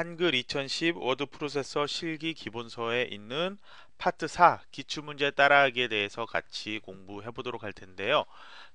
한글 2010 워드 프로세서 실기 기본서에 있는 파트 4 기출문제 따라하기에 대해서 같이 공부해 보도록 할 텐데요.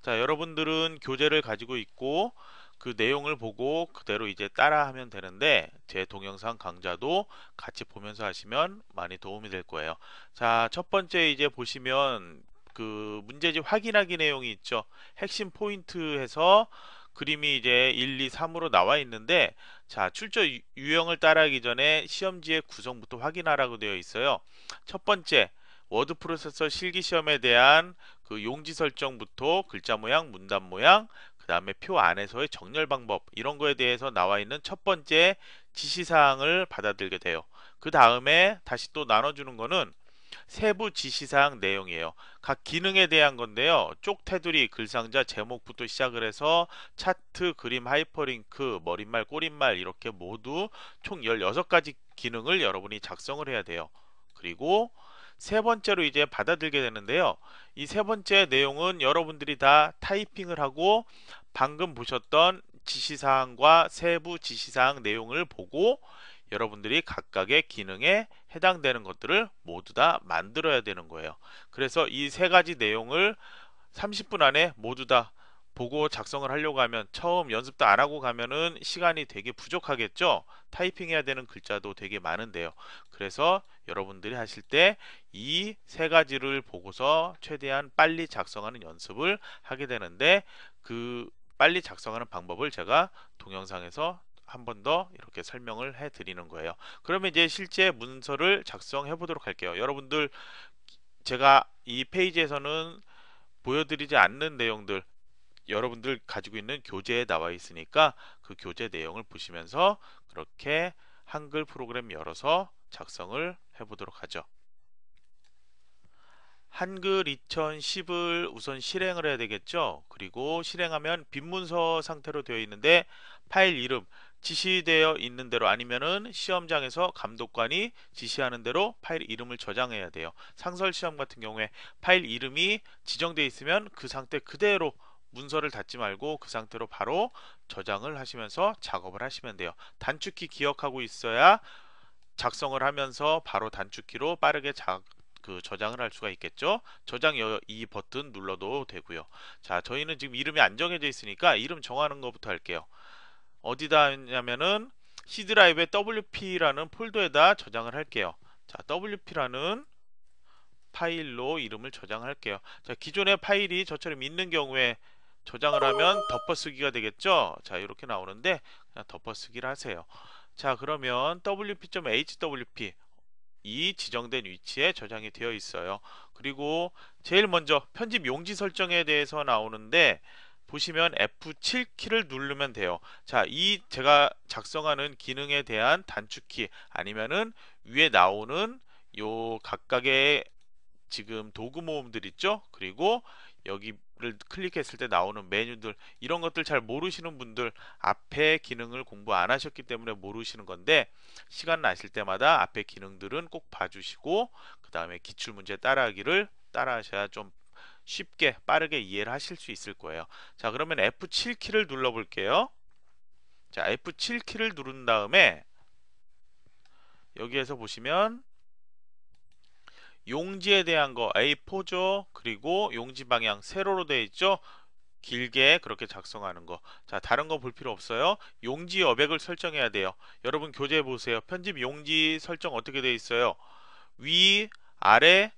자, 여러분들은 교재를 가지고 있고 그 내용을 보고 그대로 이제 따라하면 되는데 제 동영상 강좌도 같이 보면서 하시면 많이 도움이 될 거예요. 자, 첫 번째 이제 보시면 그 문제집 확인하기 내용이 있죠. 핵심 포인트에서 그림이 이제 1, 2, 3으로 나와 있는데 자, 출처 유형을 따라하기 전에 시험지의 구성부터 확인하라고 되어 있어요. 첫 번째, 워드 프로세서 실기 시험에 대한 그 용지 설정부터 글자 모양, 문단 모양, 그 다음에 표 안에서의 정렬 방법 이런 거에 대해서 나와 있는 첫 번째 지시사항을 받아들게 돼요. 그 다음에 다시 또 나눠주는 거는 세부 지시사항 내용이에요. 각 기능에 대한 건데요. 쪽 테두리, 글상자, 제목부터 시작을 해서 차트, 그림, 하이퍼링크, 머릿말, 꼬릿말 이렇게 모두 총 16가지 기능을 여러분이 작성을 해야 돼요. 그리고 세 번째로 이제 받아들게 되는데요. 이 세 번째 내용은 여러분들이 다 타이핑을 하고 방금 보셨던 지시사항과 세부 지시사항 내용을 보고 여러분들이 각각의 기능에 해당되는 것들을 모두 다 만들어야 되는 거예요. 그래서 이 세 가지 내용을 30분 안에 모두 다 보고 작성을 하려고 하면 처음 연습도 안 하고 가면은 시간이 되게 부족하겠죠 타이핑해야 되는 글자도 되게 많은데요 그래서 여러분들이 하실 때 이 세 가지를 보고서 최대한 빨리 작성하는 연습을 하게 되는데 그 빨리 작성하는 방법을 제가 동영상에서 한번더 이렇게 설명을 해 드리는 거예요 그러면 이제 실제 문서를 작성해 보도록 할게요 여러분들 제가 이 페이지에서는 보여드리지 않는 내용들 여러분들 가지고 있는 교재에 나와 있으니까 그 교재 내용을 보시면서 그렇게 한글 프로그램 열어서 작성을 해보도록 하죠. 한글 2010을 우선 실행을 해야 되겠죠. 그리고 실행하면 빈문서 상태로 되어 있는데 파일 이름 지시되어 있는 대로 아니면은 시험장에서 감독관이 지시하는 대로 파일 이름을 저장해야 돼요. 상설 시험 같은 경우에 파일 이름이 지정되어 있으면 그 상태 그대로 문서를 닫지 말고 그 상태로 바로 저장을 하시면서 작업을 하시면 돼요. 단축키 기억하고 있어야 작성을 하면서 바로 단축키로 빠르게 작, 그 저장을 할 수가 있겠죠 저장 이 버튼 눌러도 되고요 자 저희는 지금 이름이 안 정해져 있으니까 이름 정하는 것부터 할게요 어디다냐면은 하 C 드라이브의 WP라는 폴더에다 저장을 할게요. 자, WP라는 파일로 이름을 저장할게요. 자, 기존의 파일이 저처럼 있는 경우에 저장을 하면 덮어쓰기가 되겠죠? 자, 이렇게 나오는데 그냥 덮어쓰기를 하세요. 자, 그러면 wp.hwp 이 지정된 위치에 저장이 되어 있어요. 그리고 제일 먼저 편집 용지 설정에 대해서 나오는데 보시면 F7키를 누르면 돼요. 자, 이 제가 작성하는 기능에 대한 단축키 아니면은 위에 나오는 요 각각의 지금 도구 모음들 있죠? 그리고 여기를 클릭했을 때 나오는 메뉴들 이런 것들 잘 모르시는 분들 앞에 기능을 공부 안 하셨기 때문에 모르시는 건데 시간 나실 때마다 앞에 기능들은 꼭 봐주시고 그 다음에 기출문제 따라하기를 따라 하셔야 좀 쉽게 빠르게 이해를 하실 수 있을 거예요. 자 그러면 F7키를 눌러 볼게요. 자 F7키를 누른 다음에 여기에서 보시면 용지에 대한 거 A4죠. 그리고 용지 방향 세로로 되어 있죠. 길게 그렇게 작성하는 거. 자, 다른 거 볼 필요 없어요. 용지 여백을 설정해야 돼요. 여러분 교재 보세요. 편집 용지 설정 어떻게 되어 있어요? 위, 아래,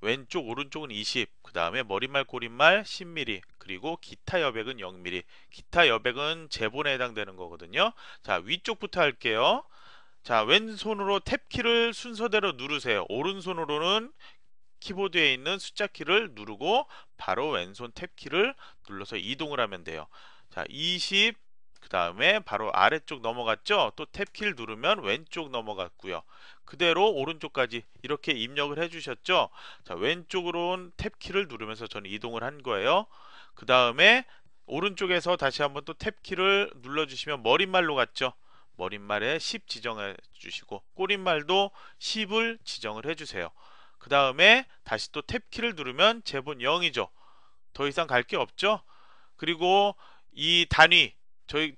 왼쪽 오른쪽은 20, 그 다음에 머리말 꼬리말 10mm, 그리고 기타 여백은 0mm. 기타 여백은 제본에 해당되는 거거든요. 자, 위쪽부터 할게요. 자, 왼손으로 탭키를 순서대로 누르세요. 오른손으로는 키보드에 있는 숫자키를 누르고 바로 왼손 탭키를 눌러서 이동을 하면 돼요. 자, 20, 그 다음에 바로 아래쪽 넘어갔죠 또 탭키를 누르면 왼쪽 넘어갔고요 그대로 오른쪽까지 이렇게 입력을 해 주셨죠 자 왼쪽으로는 탭키를 누르면서 저는 이동을 한 거예요 그 다음에 오른쪽에서 다시 한번 또 탭키를 눌러 주시면 머릿말로 갔죠 머릿말에 10 지정해 주시고 꼬릿말도 10을 지정을 해 주세요 그 다음에 다시 또 탭키를 누르면 제본 0이죠 더 이상 갈 게 없죠 그리고 이 단위 저희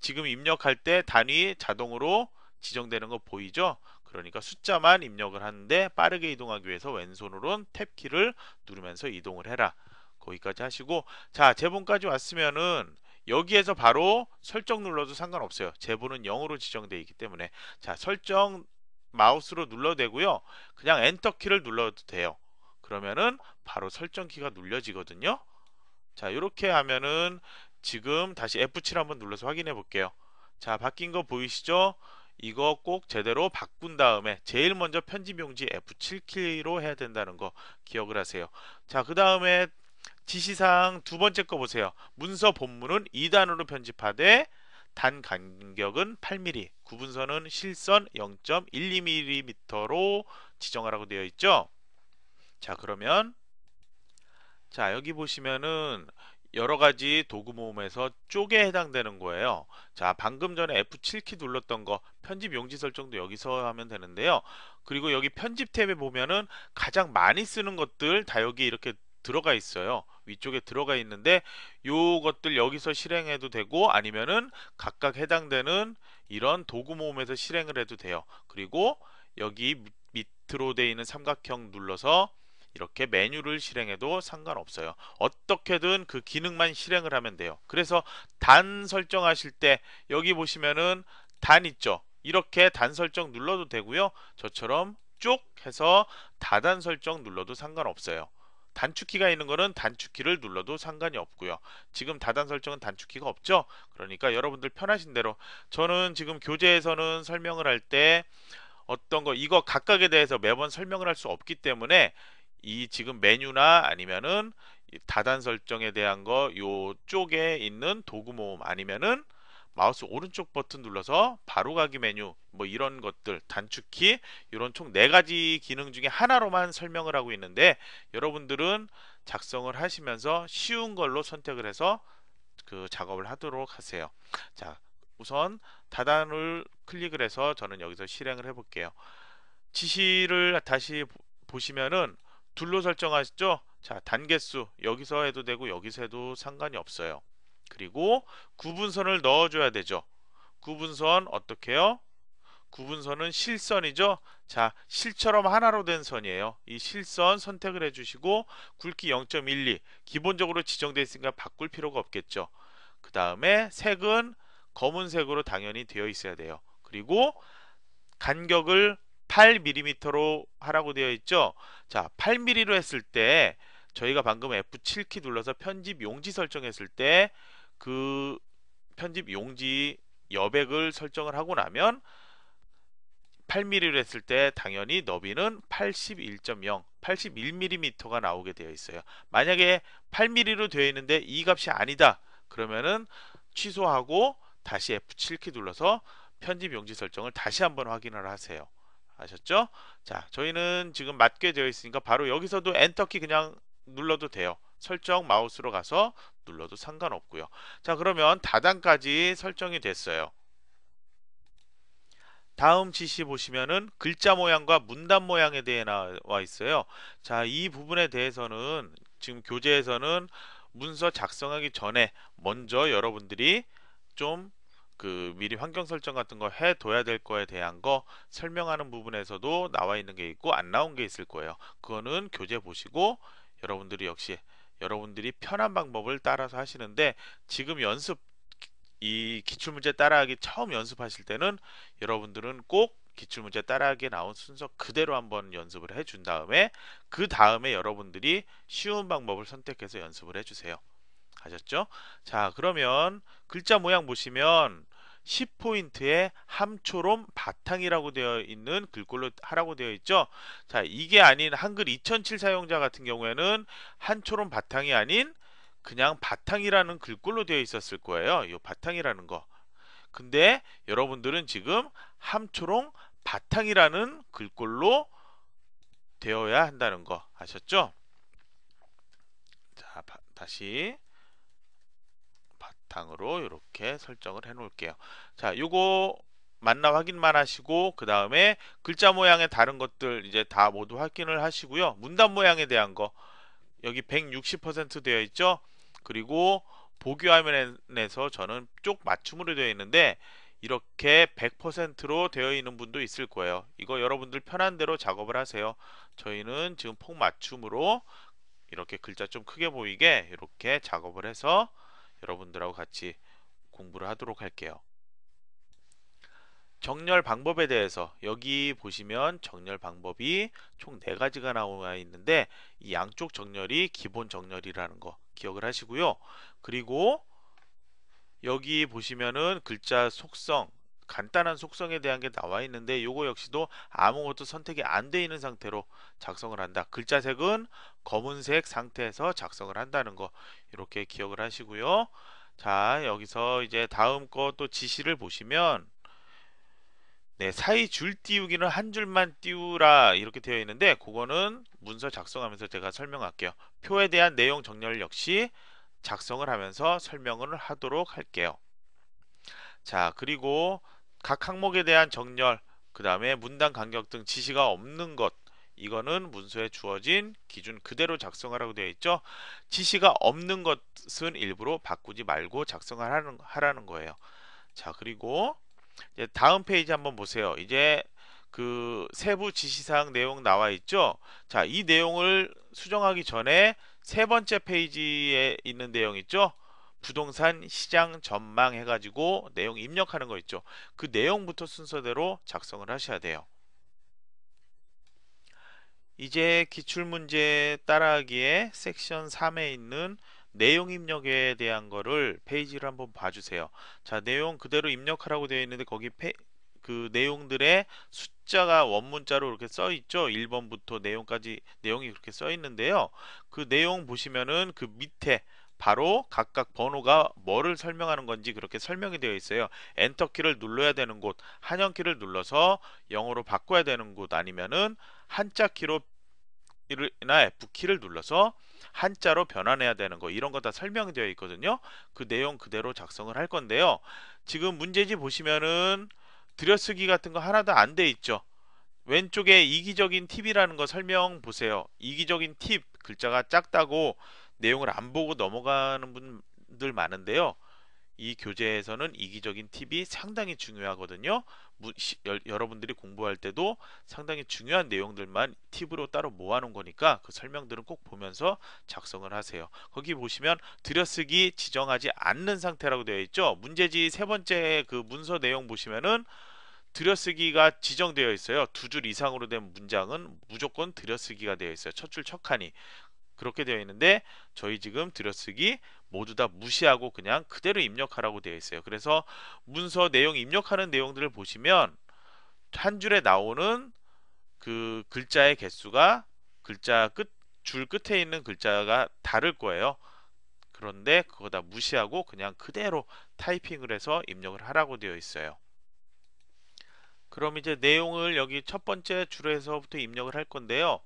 지금 입력할 때 단위 자동으로 지정되는 거 보이죠? 그러니까 숫자만 입력을 하는데 빠르게 이동하기 위해서 왼손으로는 탭키를 누르면서 이동을 해라. 거기까지 하시고 자 제본까지 왔으면은 여기에서 바로 설정 눌러도 상관없어요. 제본은 0으로 지정되어 있기 때문에 자 설정 마우스로 눌러도 되고요. 그냥 엔터키를 눌러도 돼요. 그러면은 바로 설정키가 눌려지거든요. 자 이렇게 하면은 지금 다시 F7 한번 눌러서 확인해 볼게요. 자, 바뀐 거 보이시죠? 이거 꼭 제대로 바꾼 다음에 제일 먼저 편집용지 F7키로 해야 된다는 거 기억을 하세요. 자, 그 다음에 지시사항 두 번째 거 보세요. 문서 본문은 2단으로 편집하되 단 간격은 8mm, 구분선은 실선 0.12mm로 지정하라고 되어 있죠. 자, 그러면 자, 여기 보시면은 여러 가지 도구 모음에서 쪽에 해당되는 거예요. 자, 방금 전에 F7키 눌렀던 거 편집 용지 설정도 여기서 하면 되는데요. 그리고 여기 편집 탭에 보면은 가장 많이 쓰는 것들 다 여기 이렇게 들어가 있어요. 위쪽에 들어가 있는데 요것들 여기서 실행해도 되고 아니면은 각각 해당되는 이런 도구 모음에서 실행을 해도 돼요. 그리고 여기 밑으로 되어 있는 삼각형 눌러서 이렇게 메뉴를 실행해도 상관없어요. 어떻게든 그 기능만 실행을 하면 돼요. 그래서 단 설정하실 때 여기 보시면은 단 있죠. 이렇게 단 설정 눌러도 되고요. 저처럼 쭉 해서 다단 설정 눌러도 상관없어요. 단축키가 있는 거는 단축키를 눌러도 상관이 없고요. 지금 다단 설정은 단축키가 없죠. 그러니까 여러분들 편하신 대로 저는 지금 교재에서는 설명을 할 때 어떤 거 이거 각각에 대해서 매번 설명을 할 수 없기 때문에 이 지금 메뉴나 아니면은 다단 설정에 대한 거 요쪽에 있는 도구 모음 아니면은 마우스 오른쪽 버튼 눌러서 바로가기 메뉴 뭐 이런 것들 단축키 이런 총 네 가지 기능 중에 하나로만 설명을 하고 있는데 여러분들은 작성을 하시면서 쉬운 걸로 선택을 해서 그 작업을 하도록 하세요 자 우선 다단을 클릭을 해서 저는 여기서 실행을 해 볼게요 지시를 다시 보시면은 둘로 설정하시죠 자 단계수 여기서 해도 되고 여기서 해도 상관이 없어요 그리고 구분선을 넣어줘야 되죠 구분선 어떻게 해요 구분선은 실선이죠 자 실처럼 하나로 된 선이에요 이 실선 선택을 해주시고 굵기 0.12 기본적으로 지정되어 있으니까 바꿀 필요가 없겠죠 그 다음에 색은 검은색으로 당연히 되어 있어야 돼요 그리고 간격을 8mm로 하라고 되어 있죠. 자, 8mm로 했을 때 저희가 방금 F7키 눌러서 편집 용지 설정했을 때 그 편집 용지 여백을 설정을 하고 나면 8 m m 로 했을 때 당연히 너비는 81.0, 81mm가 나오게 되어 있어요. 만약에 8mm로 되어 있는데 이 값이 아니다. 그러면은 취소하고 다시 F7키 눌러서 편집 용지 설정을 다시 한번 확인을 하세요. 아셨죠? 자, 저희는 지금 맞게 되어 있으니까 바로 여기서도 엔터키 그냥 눌러도 돼요. 설정 마우스로 가서 눌러도 상관없고요. 자, 그러면 다단까지 설정이 됐어요. 다음 지시 보시면은 글자 모양과 문단 모양에 대해 나와 있어요. 자, 이 부분에 대해서는 지금 교재에서는 문서 작성하기 전에 먼저 여러분들이 좀그 미리 환경 설정 같은 거 해둬야 될 거에 대한 거 설명하는 부분에서도 나와 있는 게 있고 안 나온 게 있을 거예요. 그거는 교재 보시고 여러분들이 역시 여러분들이 편한 방법을 따라서 하시는데 지금 연습 이 기출문제 따라하기 처음 연습하실 때는 여러분들은 꼭 기출문제 따라하기에 나온 순서 그대로 한번 연습을 해 준 다음에 그 다음에 여러분들이 쉬운 방법을 선택해서 연습을 해주세요. 아셨죠? 자 그러면 글자 모양 보시면 10포인트의 함초롬 바탕이라고 되어 있는 글꼴로 하라고 되어 있죠. 자, 이게 아닌 한글 2007 사용자 같은 경우에는 한초롬 바탕이 아닌 그냥 바탕이라는 글꼴로 되어 있었을 거예요. 이 바탕이라는 거. 근데 여러분들은 지금 함초롬 바탕이라는 글꼴로 되어야 한다는 거 아셨죠? 자, 바, 다시 바탕으로 이렇게 설정을 해 놓을게요 자 요거 만나 확인만 하시고 그 다음에 글자 모양의 다른 것들 이제 다 모두 확인을 하시고요 문단 모양에 대한 거 여기 160% 되어 있죠 그리고 보기 화면에서 저는 쪽 맞춤으로 되어 있는데 이렇게 100%로 되어 있는 분도 있을 거예요 이거 여러분들 편한 대로 작업을 하세요 저희는 지금 폭 맞춤으로 이렇게 글자 좀 크게 보이게 이렇게 작업을 해서 여러분들하고 같이 공부를 하도록 할게요. 정렬 방법에 대해서 여기 보시면 정렬 방법이 총 네가지가 나와 있는데 이 양쪽 정렬이 기본 정렬이라는 거 기억을 하시고요. 그리고 여기 보시면은 글자 속성 간단한 속성에 대한 게 나와 있는데 요거 역시도 아무것도 선택이 안 돼 있는 상태로 작성을 한다. 글자색은 검은색 상태에서 작성을 한다는 거 이렇게 기억을 하시고요. 자 여기서 이제 다음 것도 지시를 보시면 네, 사이 줄 띄우기는 한 줄만 띄우라 이렇게 되어 있는데 그거는 문서 작성하면서 제가 설명할게요. 표에 대한 내용 정렬 역시 작성을 하면서 설명을 하도록 할게요. 자, 그리고 각 항목에 대한 정렬, 그 다음에 문단 간격 등 지시가 없는 것 이거는 문서에 주어진 기준 그대로 작성하라고 되어 있죠. 지시가 없는 것은 일부러 바꾸지 말고 작성하라는 하라는 거예요. 자 그리고 다음 페이지 한번 보세요. 이제 그 세부 지시사항 내용 나와 있죠. 자이 내용을 수정하기 전에 세 번째 페이지에 있는 내용 있죠. 부동산 시장 전망 해가지고 내용 입력하는 거 있죠. 그 내용부터 순서대로 작성을 하셔야 돼요. 이제 기출문제 따라하기에 섹션 3에 있는 내용 입력에 대한 거를 페이지를 한번 봐주세요. 자, 내용 그대로 입력하라고 되어 있는데 거기 페, 그 내용들의 숫자가 원문자로 이렇게 써 있죠. 1번부터 내용까지 내용이 그렇게 써 있는데요. 그 내용 보시면은 그 밑에 바로 각각 번호가 뭐를 설명하는 건지 그렇게 설명이 되어 있어요. 엔터키를 눌러야 되는 곳, 한영키를 눌러서 영어로 바꿔야 되는 곳 아니면은 한자키로 이나 F키를 눌러서 한자로 변환해야 되는 거 이런 거 다 설명이 되어 있거든요. 그 내용 그대로 작성을 할 건데요. 지금 문제지 보시면은 들여쓰기 같은 거 하나도 안 돼 있죠. 왼쪽에 이기적인 팁이라는 거 설명 보세요. 이기적인 팁 글자가 작다고 내용을 안 보고 넘어가는 분들 많은데요. 이 교재에서는 이기적인 팁이 상당히 중요하거든요. 무, 시, 여, 여러분들이 공부할 때도 상당히 중요한 내용들만 팁으로 따로 모아놓은 거니까 그 설명들은 꼭 보면서 작성을 하세요. 거기 보시면 들여쓰기 지정하지 않는 상태라고 되어 있죠. 문제지 세 번째 그 문서 내용 보시면은 들여쓰기가 지정되어 있어요. 두 줄 이상으로 된 문장은 무조건 들여쓰기가 되어 있어요. 첫 줄 첫 칸이. 그렇게 되어 있는데 저희 지금 들여쓰기 모두 다 무시하고 그냥 그대로 입력하라고 되어 있어요. 그래서 문서 내용 입력하는 내용들을 보시면 한 줄에 나오는 그 글자의 개수가 글자 끝 줄 끝에 있는 글자가 다를 거예요. 그런데 그거 다 무시하고 그냥 그대로 타이핑을 해서 입력을 하라고 되어 있어요. 그럼 이제 내용을 여기 첫 번째 줄에서부터 입력을 할 건데요.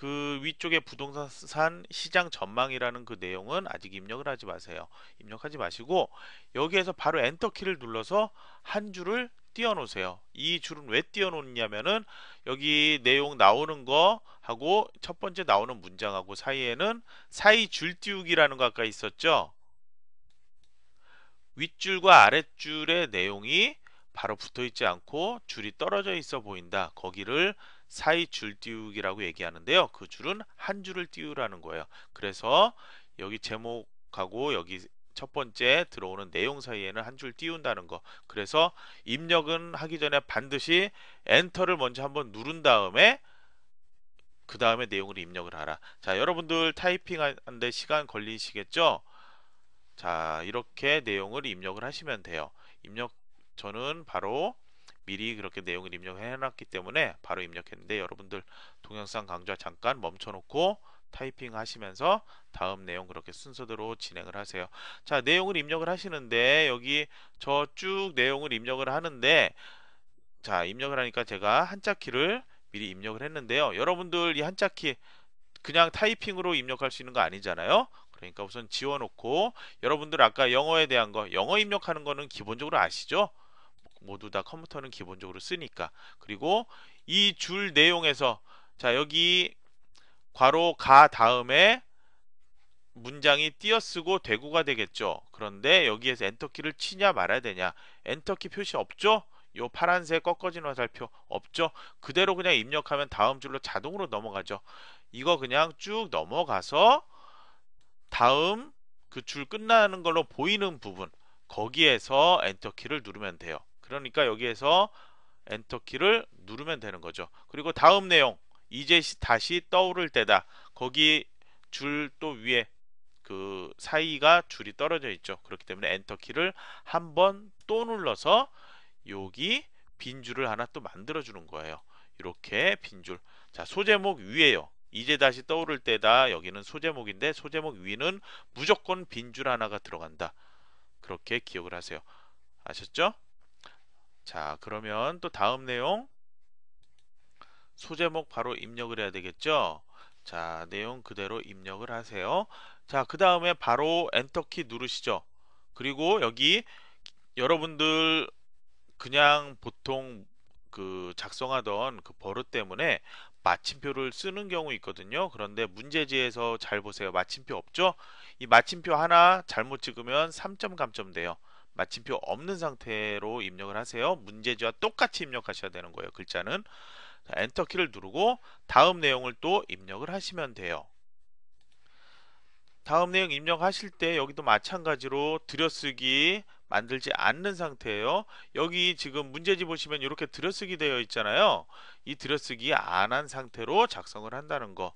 그 위쪽에 부동산 시장 전망이라는 그 내용은 아직 입력을 하지 마세요. 입력하지 마시고 여기에서 바로 엔터키를 눌러서 한 줄을 띄워놓으세요. 이 줄은 왜 띄워놓냐면은 여기 내용 나오는 거 하고 첫 번째 나오는 문장하고 사이에는 사이 줄 띄우기라는 거 아까 있었죠. 윗줄과 아랫줄의 내용이 바로 붙어 있지 않고 줄이 떨어져 있어 보인다. 거기를 사이 줄 띄우기라고 얘기하는데요. 그 줄은 한 줄을 띄우라는 거예요. 그래서 여기 제목하고 여기 첫 번째 들어오는 내용 사이에는 한 줄 띄운다는 거. 그래서 입력은 하기 전에 반드시 엔터를 먼저 한번 누른 다음에 그 다음에 내용을 입력을 하라. 자, 여러분들 타이핑하는데 시간 걸리시겠죠? 자, 이렇게 내용을 입력을 하시면 돼요. 입력 저는 바로 미리 그렇게 내용을 입력해 놨기 때문에 바로 입력했는데 여러분들 동영상 강좌 잠깐 멈춰 놓고 타이핑 하시면서 다음 내용 그렇게 순서대로 진행을 하세요 자 내용을 입력을 하시는데 여기 저 쭉 내용을 입력을 하는데 자 입력을 하니까 제가 한자 키를 미리 입력을 했는데요 여러분들 이 한자 키 그냥 타이핑으로 입력할 수 있는 거 아니잖아요 그러니까 우선 지워놓고 여러분들 아까 영어에 대한 거 영어 입력하는 거는 기본적으로 아시죠 모두 다 컴퓨터는 기본적으로 쓰니까 그리고 이 줄 내용에서 자 여기 괄호 가 다음에 문장이 띄어쓰고 대구가 되겠죠 그런데 여기에서 엔터키를 치냐 말아야 되냐 엔터키 표시 없죠 요 파란색 꺾어진 화살표 없죠 그대로 그냥 입력하면 다음 줄로 자동으로 넘어가죠 이거 그냥 쭉 넘어가서 다음 그 줄 끝나는 걸로 보이는 부분 거기에서 엔터키를 누르면 돼요 그러니까 여기에서 엔터키를 누르면 되는 거죠. 그리고 다음 내용 이제 다시 떠오를 때다. 거기 줄 또 위에 그 사이가 줄이 떨어져 있죠. 그렇기 때문에 엔터키를 한 번 또 눌러서 여기 빈 줄을 하나 또 만들어 주는 거예요. 이렇게 빈 줄. 자, 소제목 위에요. 이제 다시 떠오를 때다. 여기는 소제목인데 소제목 위는 무조건 빈 줄 하나가 들어간다. 그렇게 기억을 하세요. 아셨죠? 자 그러면 또 다음 내용 소제목 바로 입력을 해야 되겠죠 자 내용 그대로 입력을 하세요 자 그 다음에 바로 엔터키 누르시죠 그리고 여기 여러분들 그냥 보통 그 작성하던 그 버릇 때문에 마침표를 쓰는 경우 있거든요 그런데 문제지에서 잘 보세요 마침표 없죠 이 마침표 하나 잘못 찍으면 3점 감점 돼요 마침표 없는 상태로 입력을 하세요. 문제지와 똑같이 입력하셔야 되는 거예요. 글자는 엔터키를 누르고 다음 내용을 또 입력을 하시면 돼요. 다음 내용 입력하실 때 여기도 마찬가지로 들여쓰기 만들지 않는 상태예요. 여기 지금 문제지 보시면 이렇게 들여쓰기 되어 있잖아요. 이 들여쓰기 안 한 상태로 작성을 한다는 거.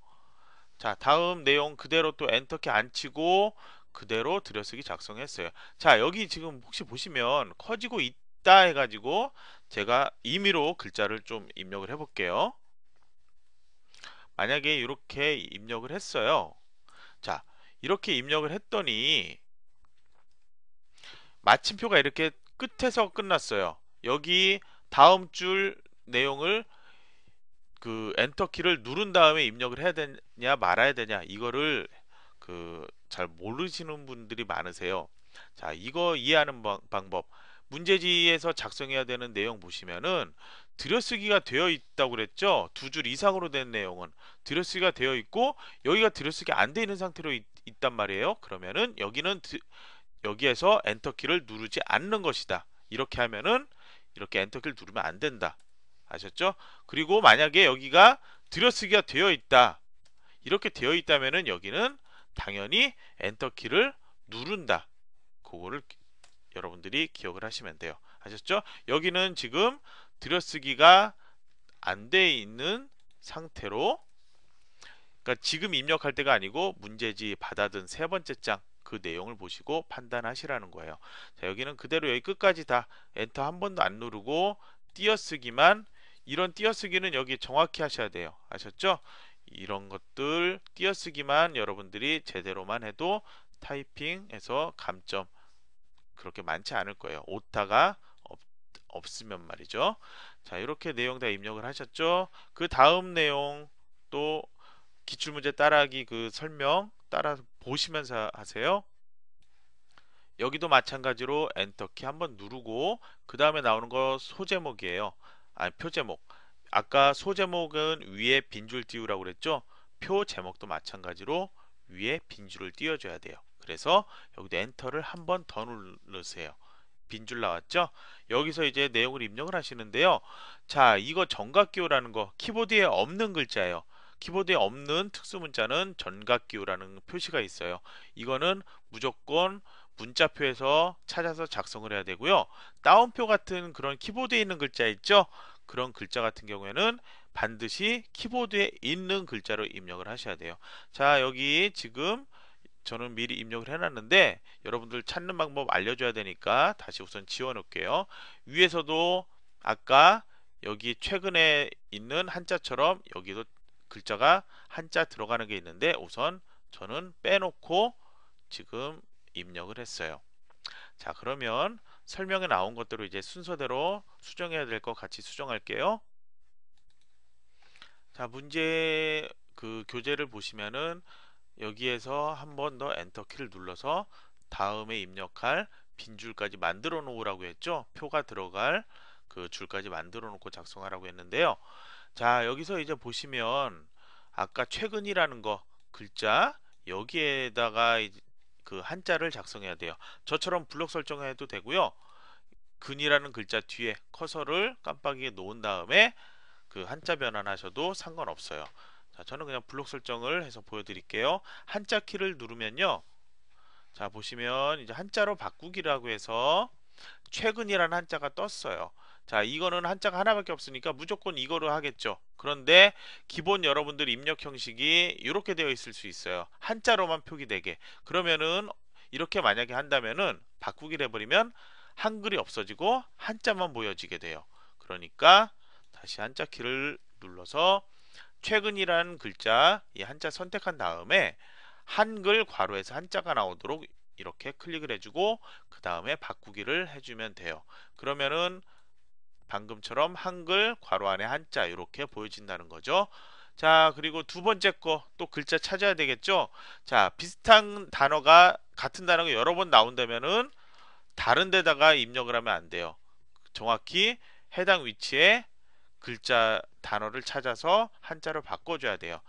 자 다음 내용 그대로 또 엔터키 안 치고 그대로 들여쓰기 작성했어요. 자 여기 지금 혹시 보시면 커지고 있다 해가지고 제가 임의로 글자를 좀 입력을 해볼게요. 만약에 이렇게 입력을 했어요. 자 이렇게 입력을 했더니 마침표가 이렇게 끝에서 끝났어요. 여기 다음 줄 내용을 그 엔터키를 누른 다음에 입력을 해야 되냐 말아야 되냐 이거를 그잘 모르시는 분들이 많으세요. 자, 이거 이해하는 방, 방법. 문제지에서 작성해야 되는 내용 보시면은 들여쓰기가 되어 있다고 그랬죠? 두 줄 이상으로 된 내용은 들여쓰기가 되어 있고 여기가 들여쓰기 안돼 있는 상태로 있, 단 말이에요. 그러면은 여기는 드, 여기에서 엔터키를 누르지 않는 것이다. 이렇게 하면은 이렇게 엔터키를 누르면 안 된다. 아셨죠? 그리고 만약에 여기가 들여쓰기가 되어 있다. 이렇게 되어 있다면은 여기는 당연히 엔터키를 누른다. 그거를 여러분들이 기억을 하시면 돼요. 아셨죠? 여기는 지금 들여쓰기가 안 돼 있는 상태로 그러니까 지금 입력할 때가 아니고 문제지 받아든 세 번째 장 그 내용을 보시고 판단하시라는 거예요. 자, 여기는 그대로 여기 끝까지 다 엔터 한 번도 안 누르고 띄어쓰기만 이런 띄어쓰기는 여기 정확히 하셔야 돼요. 아셨죠? 이런 것들 띄어쓰기만 여러분들이 제대로만 해도 타이핑에서 감점 그렇게 많지 않을 거예요. 오타가 없, 없으면 말이죠. 자 이렇게 내용 다 입력을 하셨죠. 그 다음 내용 또 기출문제 따라하기 그 설명 따라 보시면서 하세요. 여기도 마찬가지로 엔터키 한번 누르고 그 다음에 나오는 거 소제목이에요. 아니 표제목 아까 소제목은 위에 빈 줄 띄우라고 그랬죠? 표 제목도 마찬가지로 위에 빈 줄을 띄워줘야 돼요. 그래서 여기도 엔터를 한 번 더 누르세요. 빈 줄 나왔죠? 여기서 이제 내용을 입력을 하시는데요. 자, 이거 정각기호라는 거 키보드에 없는 글자예요. 키보드에 없는 특수문자는 전각기호라는 표시가 있어요. 이거는 무조건 문자표에서 찾아서 작성을 해야 되고요. 다운표 같은 그런 키보드에 있는 글자 있죠? 그런 글자 같은 경우에는 반드시 키보드에 있는 글자로 입력을 하셔야 돼요 자 여기 지금 저는 미리 입력을 해놨는데 여러분들 찾는 방법 알려줘야 되니까 다시 우선 지워놓을게요 위에서도 아까 여기 최근에 있는 한자처럼 여기도 글자가 한자 들어가는 게 있는데 우선 저는 빼놓고 지금 입력을 했어요 자 그러면 설명에 나온 것대로 이제 순서대로 수정해야 될 것 같이 수정할게요. 자, 문제 그 교재를 보시면은 여기에서 한 번 더 엔터 키를 눌러서 다음에 입력할 빈 줄까지 만들어 놓으라고 했죠. 표가 들어갈 그 줄까지 만들어 놓고 작성하라고 했는데요. 자, 여기서 이제 보시면 아까 최근이라는 거 글자 여기에다가 그 한자를 작성해야 돼요. 저처럼 블록 설정해도 되고요. 근이라는 글자 뒤에 커서를 깜빡이에 놓은 다음에 그 한자 변환하셔도 상관없어요. 자, 저는 그냥 블록 설정을 해서 보여드릴게요. 한자 키를 누르면요. 자, 보시면 이제 한자로 바꾸기라고 해서 최근이라는 한자가 떴어요. 자 이거는 한짝 하나밖에 없으니까 무조건 이거로 하겠죠 그런데 기본 여러분들 입력 형식이 이렇게 되어 있을 수 있어요 한자로만 표기되게 그러면은 이렇게 만약에 한다면은 바꾸기를 해버리면 한글이 없어지고 한자만 보여지게 돼요 그러니까 다시 한자 키를 눌러서 최근이란 글자 이 한자 선택한 다음에 한글 괄호에서 한자가 나오도록 이렇게 클릭을 해주고 그 다음에 바꾸기를 해주면 돼요 그러면은 방금처럼 한글 괄호 안에 한자 이렇게 보여진다는 거죠. 자 그리고 두 번째 거 또 글자 찾아야 되겠죠. 자 비슷한 단어가 같은 단어가 여러 번 나온다면은 다른 데다가 입력을 하면 안 돼요. 정확히 해당 위치에 글자 단어를 찾아서 한자로 바꿔줘야 돼요.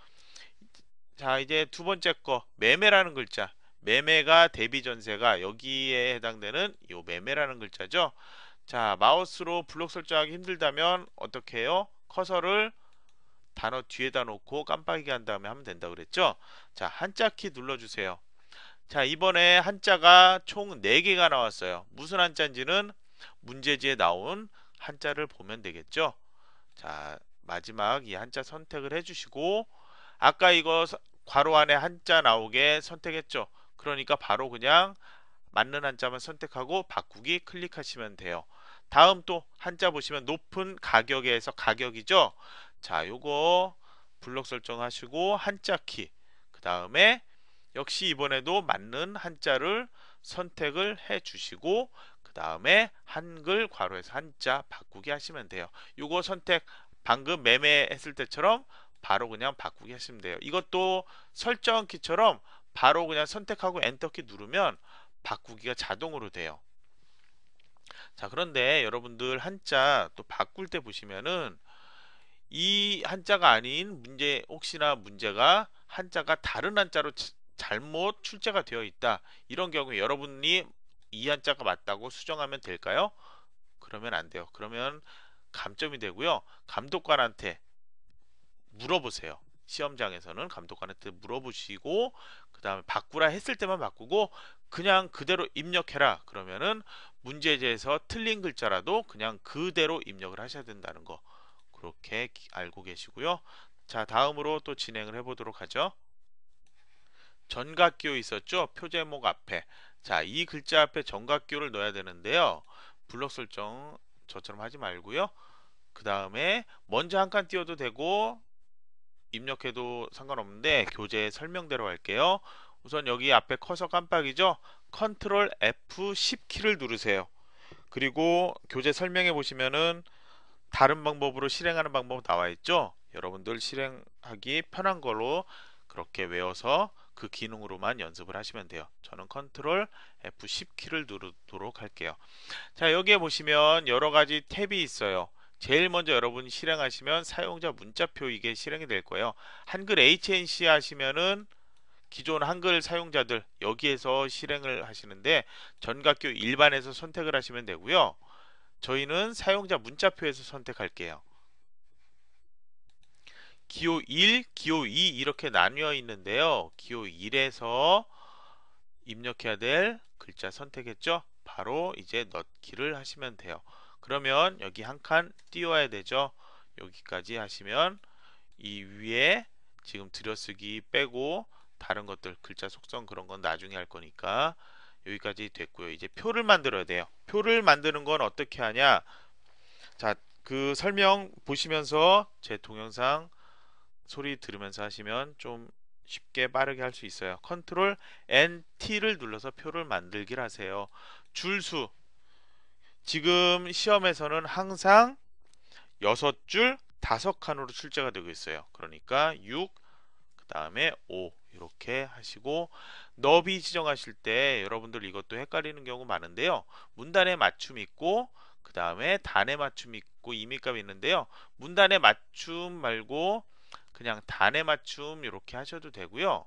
자 이제 두 번째 거 매매라는 글자 매매가 대비 전세가 여기에 해당되는 요 매매라는 글자죠. 자 마우스로 블록 설정하기 힘들다면 어떻게 해요? 커서를 단어 뒤에다 놓고 깜빡이게 한 다음에 하면 된다 그랬죠? 자 한자 키 눌러주세요. 자 이번에 한자가 총 4개가 나왔어요. 무슨 한자인지는 문제지에 나온 한자를 보면 되겠죠? 자 마지막 이 한자 선택을 해주시고 아까 이거 괄호 안에 한자 나오게 선택했죠? 그러니까 바로 그냥 맞는 한자만 선택하고 바꾸기 클릭하시면 돼요. 다음 또 한자 보시면 높은 가격에서 가격이죠. 자, 요거 블록 설정하시고 한자 키. 그 다음에 역시 이번에도 맞는 한자를 선택을 해 주시고 그 다음에 한글 괄호에서 한자 바꾸기 하시면 돼요. 요거 선택 방금 매매했을 때처럼 바로 그냥 바꾸기 하시면 돼요. 이것도 설정 키처럼 바로 그냥 선택하고 엔터키 누르면 바꾸기가 자동으로 돼요. 자 그런데 여러분들 한자 또 바꿀 때 보시면은 이 한자가 아닌 문제 혹시나 문제가 한자가 다른 한자로 잘못 출제가 되어 있다 이런 경우에 여러분이 이 한자가 맞다고 수정하면 될까요? 그러면 안 돼요. 그러면 감점이 되고요. 감독관한테 물어보세요. 시험장에서는 감독관한테 물어보시고 그 다음에 바꾸라 했을 때만 바꾸고 그냥 그대로 입력해라 그러면은 문제제에서 틀린 글자라도 그냥 그대로 입력을 하셔야 된다는 거 그렇게 알고 계시고요 자 다음으로 또 진행을 해 보도록 하죠 전각기호 있었죠 표제목 앞에 자 이 글자 앞에 전각기호를 넣어야 되는데요 블록 설정 저처럼 하지 말고요 그 다음에 먼저 한 칸 띄워도 되고 입력해도 상관없는데 교재 설명대로 할게요 우선 여기 앞에 커서 깜빡이죠 컨트롤 F10키를 누르세요 그리고 교재 설명해 보시면은 다른 방법으로 실행하는 방법 나와 있죠 여러분들 실행하기 편한 걸로 그렇게 외워서 그 기능으로만 연습을 하시면 돼요 저는 컨트롤 F10키를 누르도록 할게요 자 여기에 보시면 여러가지 탭이 있어요 제일 먼저 여러분 실행하시면 사용자 문자표 이게 실행이 될 거예요 한글 HNC 하시면은 기존 한글 사용자들 여기에서 실행을 하시는데 전각교 일반에서 선택을 하시면 되고요. 저희는 사용자 문자표에서 선택할게요. 기호 1, 기호 2 이렇게 나뉘어 있는데요. 기호 1에서 입력해야 될 글자 선택했죠? 바로 이제 넣기를 하시면 돼요. 그러면 여기 한 칸 띄워야 되죠. 여기까지 하시면 이 위에 지금 들여쓰기 빼고 다른 것들 글자 속성 그런 건 나중에 할 거니까 여기까지 됐고요 이제 표를 만들어야 돼요 표를 만드는 건 어떻게 하냐 자그 설명 보시면서 제 동영상 소리 들으면서 하시면 좀 쉽게 빠르게 할 수 있어요 컨트롤 N T를 눌러서 표를 만들기를 하세요 줄수 지금 시험에서는 항상 6줄 5칸으로 출제가 되고 있어요 그러니까 6그 다음에 5 이렇게 하시고 너비 지정하실 때 여러분들 이것도 헷갈리는 경우 많은데요. 문단에 맞춤 있고 그 다음에 단에 맞춤 있고 임미값 있는데요. 문단에 맞춤 말고 그냥 단에 맞춤 이렇게 하셔도 되고요.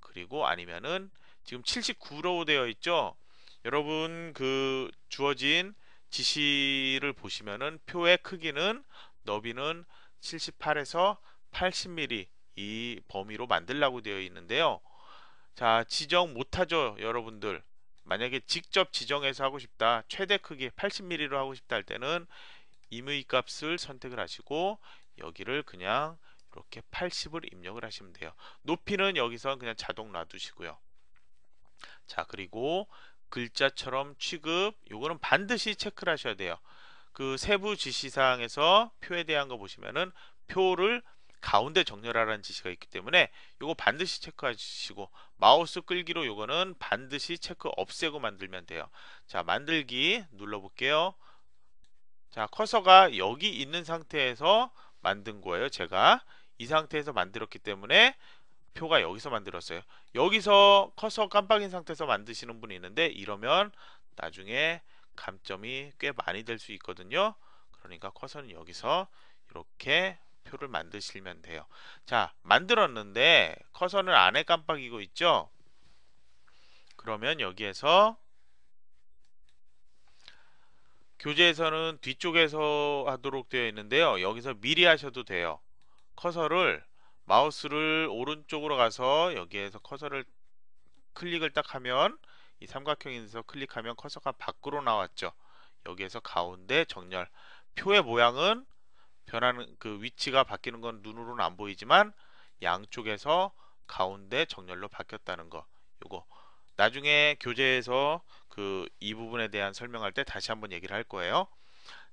그리고 아니면은 지금 79로 되어 있죠. 여러분 그 주어진 지시를 보시면은 표의 크기는 너비는 78에서 80mm 이 범위로 만들라고 되어 있는데요 자 지정 못하죠 여러분들 만약에 직접 지정해서 하고 싶다 최대 크기 80mm로 하고 싶다 할 때는 임의 값을 선택을 하시고 여기를 그냥 이렇게 80을 입력을 하시면 돼요 높이는 여기서 그냥 자동 놔두시고요 자 그리고 글자처럼 취급 요거는 반드시 체크를 하셔야 돼요 그 세부 지시사항에서 표에 대한 거 보시면은 표를 가운데 정렬하라는 지시가 있기 때문에 이거 반드시 체크하시고 마우스 끌기로 이거는 반드시 체크 없애고 만들면 돼요. 자 만들기 눌러볼게요. 자 커서가 여기 있는 상태에서 만든 거예요. 제가 이 상태에서 만들었기 때문에 표가 여기서 만들었어요. 여기서 커서 깜빡인 상태에서 만드시는 분이 있는데 이러면 나중에 감점이 꽤 많이 될 수 있거든요. 그러니까 커서는 여기서 이렇게 표를 만드시면 돼요. 자, 만들었는데 커서는 안에 깜빡이고 있죠? 그러면 여기에서 교재에서는 뒤쪽에서 하도록 되어 있는데요. 여기서 미리 하셔도 돼요. 커서를 마우스를 오른쪽으로 가서 여기에서 커서를 클릭을 딱 하면 이 삼각형에서 클릭하면 커서가 밖으로 나왔죠. 여기에서 가운데 정렬 표의 모양은 변하는 그 위치가 바뀌는 건 눈으로는 안 보이지만 양쪽에서 가운데 정렬로 바뀌었다는 거 요거 나중에 교재에서 그 이 부분에 대한 설명할 때 다시 한번 얘기를 할 거예요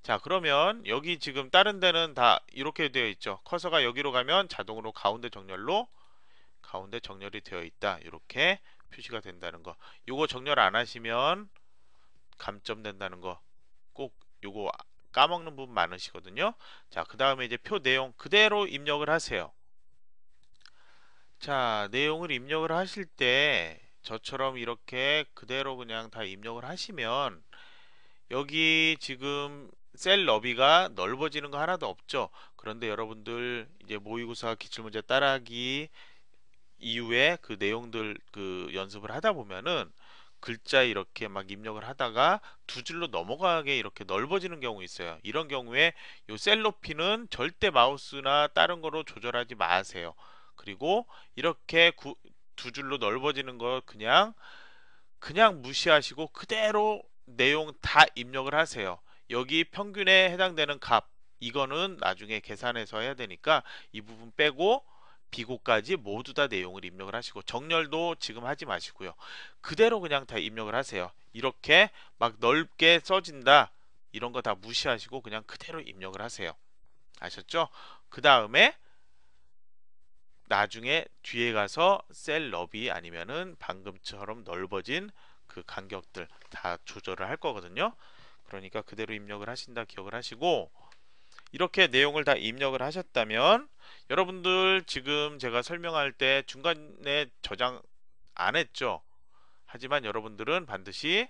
자 그러면 여기 지금 다른 데는 다 이렇게 되어 있죠 커서가 여기로 가면 자동으로 가운데 정렬로 가운데 정렬이 되어 있다 이렇게 표시가 된다는 거 요거 정렬 안 하시면 감점 된다는 거꼭 요거 까먹는 부분 많으시거든요. 자, 그 다음에 이제 표 내용 그대로 입력을 하세요. 자, 내용을 입력을 하실 때 저처럼 이렇게 그대로 그냥 다 입력을 하시면 여기 지금 셀 너비가 넓어지는 거 하나도 없죠. 그런데 여러분들 이제 모의고사 기출문제 따라하기 이후에 그 내용들 그 연습을 하다 보면은 글자 이렇게 막 입력을 하다가 두 줄로 넘어가게 이렇게 넓어지는 경우 있어요 이런 경우에 이셀로핀은 절대 마우스나 다른 거로 조절하지 마세요 그리고 이렇게 구, 두 줄로 넓어지는 거 그냥 그냥 무시하시고 그대로 내용 다 입력을 하세요 여기 평균에 해당되는 값 이거는 나중에 계산해서 해야 되니까 이 부분 빼고 비고까지 모두 다 내용을 입력을 하시고 정렬도 지금 하지 마시고요. 그대로 그냥 다 입력을 하세요. 이렇게 막 넓게 써진다 이런 거 다 무시하시고 그냥 그대로 입력을 하세요. 아셨죠? 그 다음에 나중에 뒤에 가서 셀 너비 아니면은 방금처럼 넓어진 그 간격들 다 조절을 할 거거든요. 그러니까 그대로 입력을 하신다 기억을 하시고 이렇게 내용을 다 입력을 하셨다면 여러분들 지금 제가 설명할 때 중간에 저장 안 했죠 하지만 여러분들은 반드시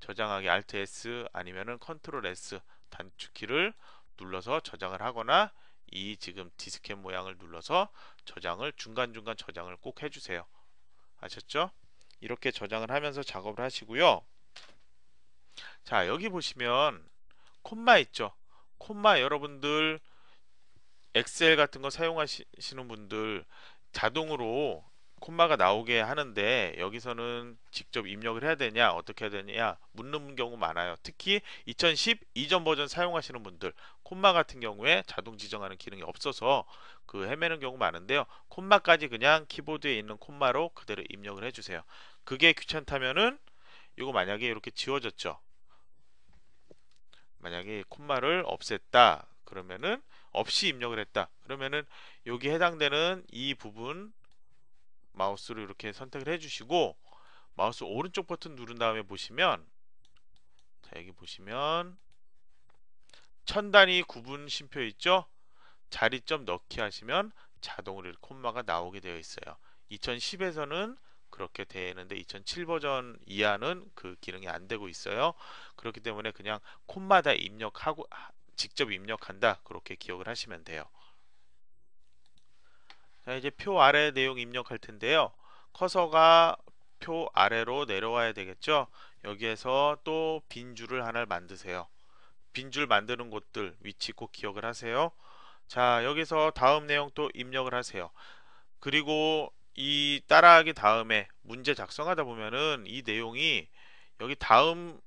저장하기 Alt S 아니면은 Ctrl S 단축키를 눌러서 저장을 하거나 이 지금 디스켓 모양을 눌러서 저장을 중간중간 저장을 꼭 해주세요 아셨죠? 이렇게 저장을 하면서 작업을 하시고요 자 여기 보시면 콤마 있죠 콤마 여러분들 엑셀 같은 거 사용하시는 분들 자동으로 콤마가 나오게 하는데 여기서는 직접 입력을 해야 되냐 어떻게 해야 되냐 묻는 경우 많아요 특히 2010 이전 버전 사용하시는 분들 콤마 같은 경우에 자동 지정하는 기능이 없어서 그 헤매는 경우 많은데요 콤마까지 그냥 키보드에 있는 콤마로 그대로 입력을 해주세요 그게 귀찮다면은 이거 만약에 이렇게 지워졌죠 만약에 콤마를 없앴다 그러면은 없이 입력을 했다 그러면은 여기 해당되는 이 부분 마우스로 이렇게 선택을 해주시고 마우스 오른쪽 버튼 누른 다음에 보시면 자 여기 보시면 천 단위 구분 심표 있죠 자리점 넣기 하시면 자동으로 콤마가 나오게 되어 있어요 2010에서는 그렇게 되는데 2007버전 이하는 그 기능이 안 되고 있어요. 그렇기 때문에 그냥 콤마다 입력하고 아, 직접 입력한다 그렇게 기억을 하시면 돼요. 자 이제 표 아래 내용 입력할 텐데요. 커서가 표 아래로 내려와야 되겠죠. 여기에서 또 빈 줄을 하나를 만드세요. 빈 줄 만드는 곳들 위치 꼭 기억을 하세요. 자 여기서 다음 내용 또 입력을 하세요. 그리고 이 따라하기 다음에 문제 작성하다 보면은 이 내용이 여기 다음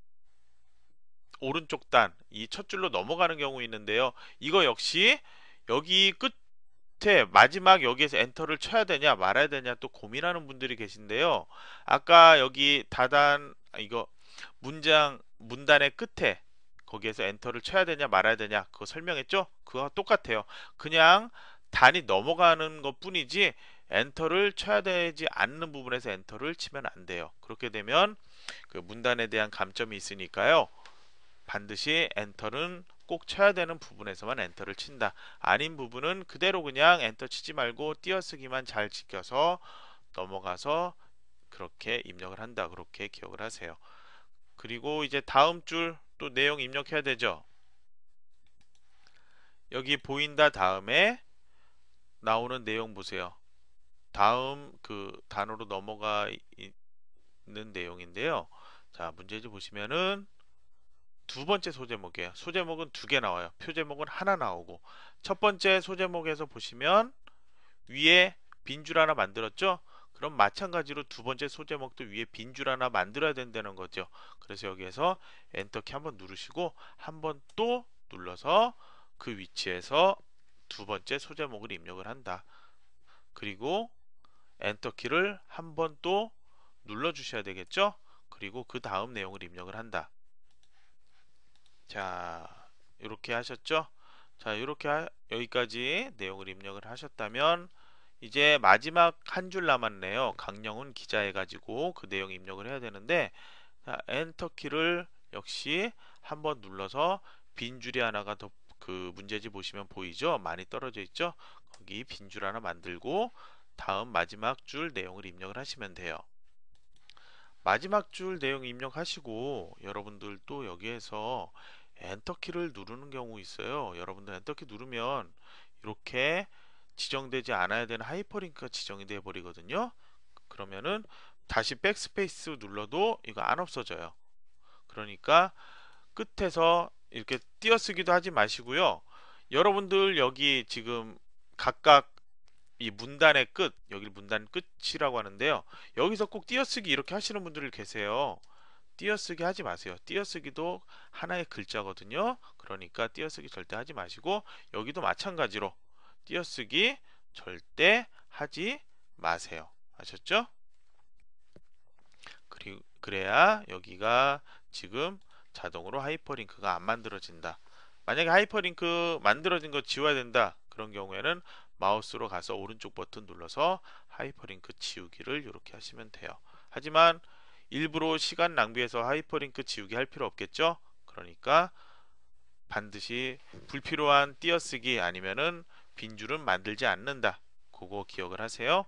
오른쪽 단 이 첫 줄로 넘어가는 경우 있는데요 이거 역시 여기 끝에 마지막 여기에서 엔터를 쳐야 되냐 말아야 되냐 또 고민하는 분들이 계신데요 아까 여기 다단 아, 이거 문장 문단의 끝에 거기에서 엔터를 쳐야 되냐 말아야 되냐 그거 설명했죠 그와 똑같아요 그냥 단이 넘어가는 것 뿐이지 엔터를 쳐야 되지 않는 부분에서 엔터를 치면 안 돼요. 그렇게 되면 그 문단에 대한 감점이 있으니까요. 반드시 엔터는 꼭 쳐야 되는 부분에서만 엔터를 친다. 아닌 부분은 그대로 그냥 엔터 치지 말고 띄어쓰기만 잘 지켜서 넘어가서 그렇게 입력을 한다. 그렇게 기억을 하세요. 그리고 이제 다음 줄 또 내용 입력해야 되죠. 여기 보인다 다음에 나오는 내용 보세요. 다음 그 단어로 넘어가 있는 내용인데요. 자, 문제집 보시면은 두 번째 소제목이에요. 소제목은 두 개 나와요. 표제목은 하나 나오고 첫 번째 소제목에서 보시면 위에 빈 줄 하나 만들었죠? 그럼 마찬가지로 두 번째 소제목도 위에 빈 줄 하나 만들어야 된다는 거죠. 그래서 여기에서 엔터키 한번 누르시고 한번 또 눌러서 그 위치에서 두 번째 소제목을 입력을 한다. 그리고 엔터 키를 한 번 또 눌러 주셔야 되겠죠 그리고 그 다음 내용을 입력을 한다 자 이렇게 하셨죠 자 이렇게 하, 여기까지 내용을 입력을 하셨다면 이제 마지막 한 줄 남았네요 강령은 기자해 가지고 그 내용 입력을 해야 되는데 자, 엔터 키를 역시 한 번 눌러서 빈 줄이 하나가 더 그 문제지 보시면 보이죠 많이 떨어져 있죠 거기 빈 줄 하나 만들고 다음 마지막 줄 내용을 입력을 하시면 돼요. 마지막 줄 내용 입력하시고 여러분들도 여기에서 엔터키를 누르는 경우 있어요. 여러분들 엔터키 누르면 이렇게 지정되지 않아야 되는 하이퍼링크가 지정이 되어 버리거든요. 그러면은 다시 백스페이스 눌러도 이거 안 없어져요. 그러니까 끝에서 이렇게 띄어쓰기도 하지 마시고요. 여러분들 여기 지금 각각 이 문단의 끝 여기 문단 끝이라고 하는데요 여기서 꼭 띄어쓰기 이렇게 하시는 분들 계세요 띄어쓰기 하지 마세요 띄어쓰기도 하나의 글자거든요 그러니까 띄어쓰기 절대 하지 마시고 여기도 마찬가지로 띄어쓰기 절대 하지 마세요 아셨죠? 그리, 그래야 여기가 지금 자동으로 하이퍼링크가 안 만들어진다 만약에 하이퍼링크 만들어진 거 지워야 된다 그런 경우에는 마우스로 가서 오른쪽 버튼 눌러서 하이퍼링크 지우기를 이렇게 하시면 돼요. 하지만 일부러 시간 낭비해서 하이퍼링크 지우기 할 필요 없겠죠? 그러니까 반드시 불필요한 띄어쓰기 아니면은 빈 줄은 만들지 않는다. 그거 기억을 하세요.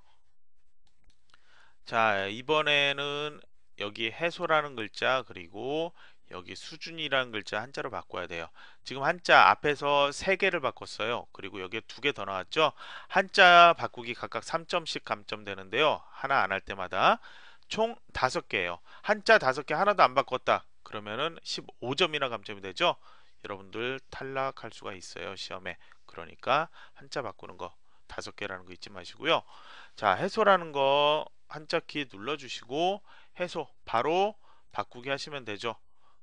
자 이번에는 여기 해소라는 글자 그리고 여기 수준이라는 글자 한자로 바꿔야 돼요 지금 한자 앞에서 세개를 바꿨어요 그리고 여기에 두 개 더 나왔죠 한자 바꾸기 각각 3점씩 감점되는데요 하나 안 할 때마다 총 5개예요 한자 5개 하나도 안 바꿨다 그러면은 15점이나 감점이 되죠 여러분들 탈락할 수가 있어요 시험에 그러니까 한자 바꾸는 거 5개라는 거 잊지 마시고요 자 해소라는 거 한자 키 눌러주시고 해소 바로 바꾸기 하시면 되죠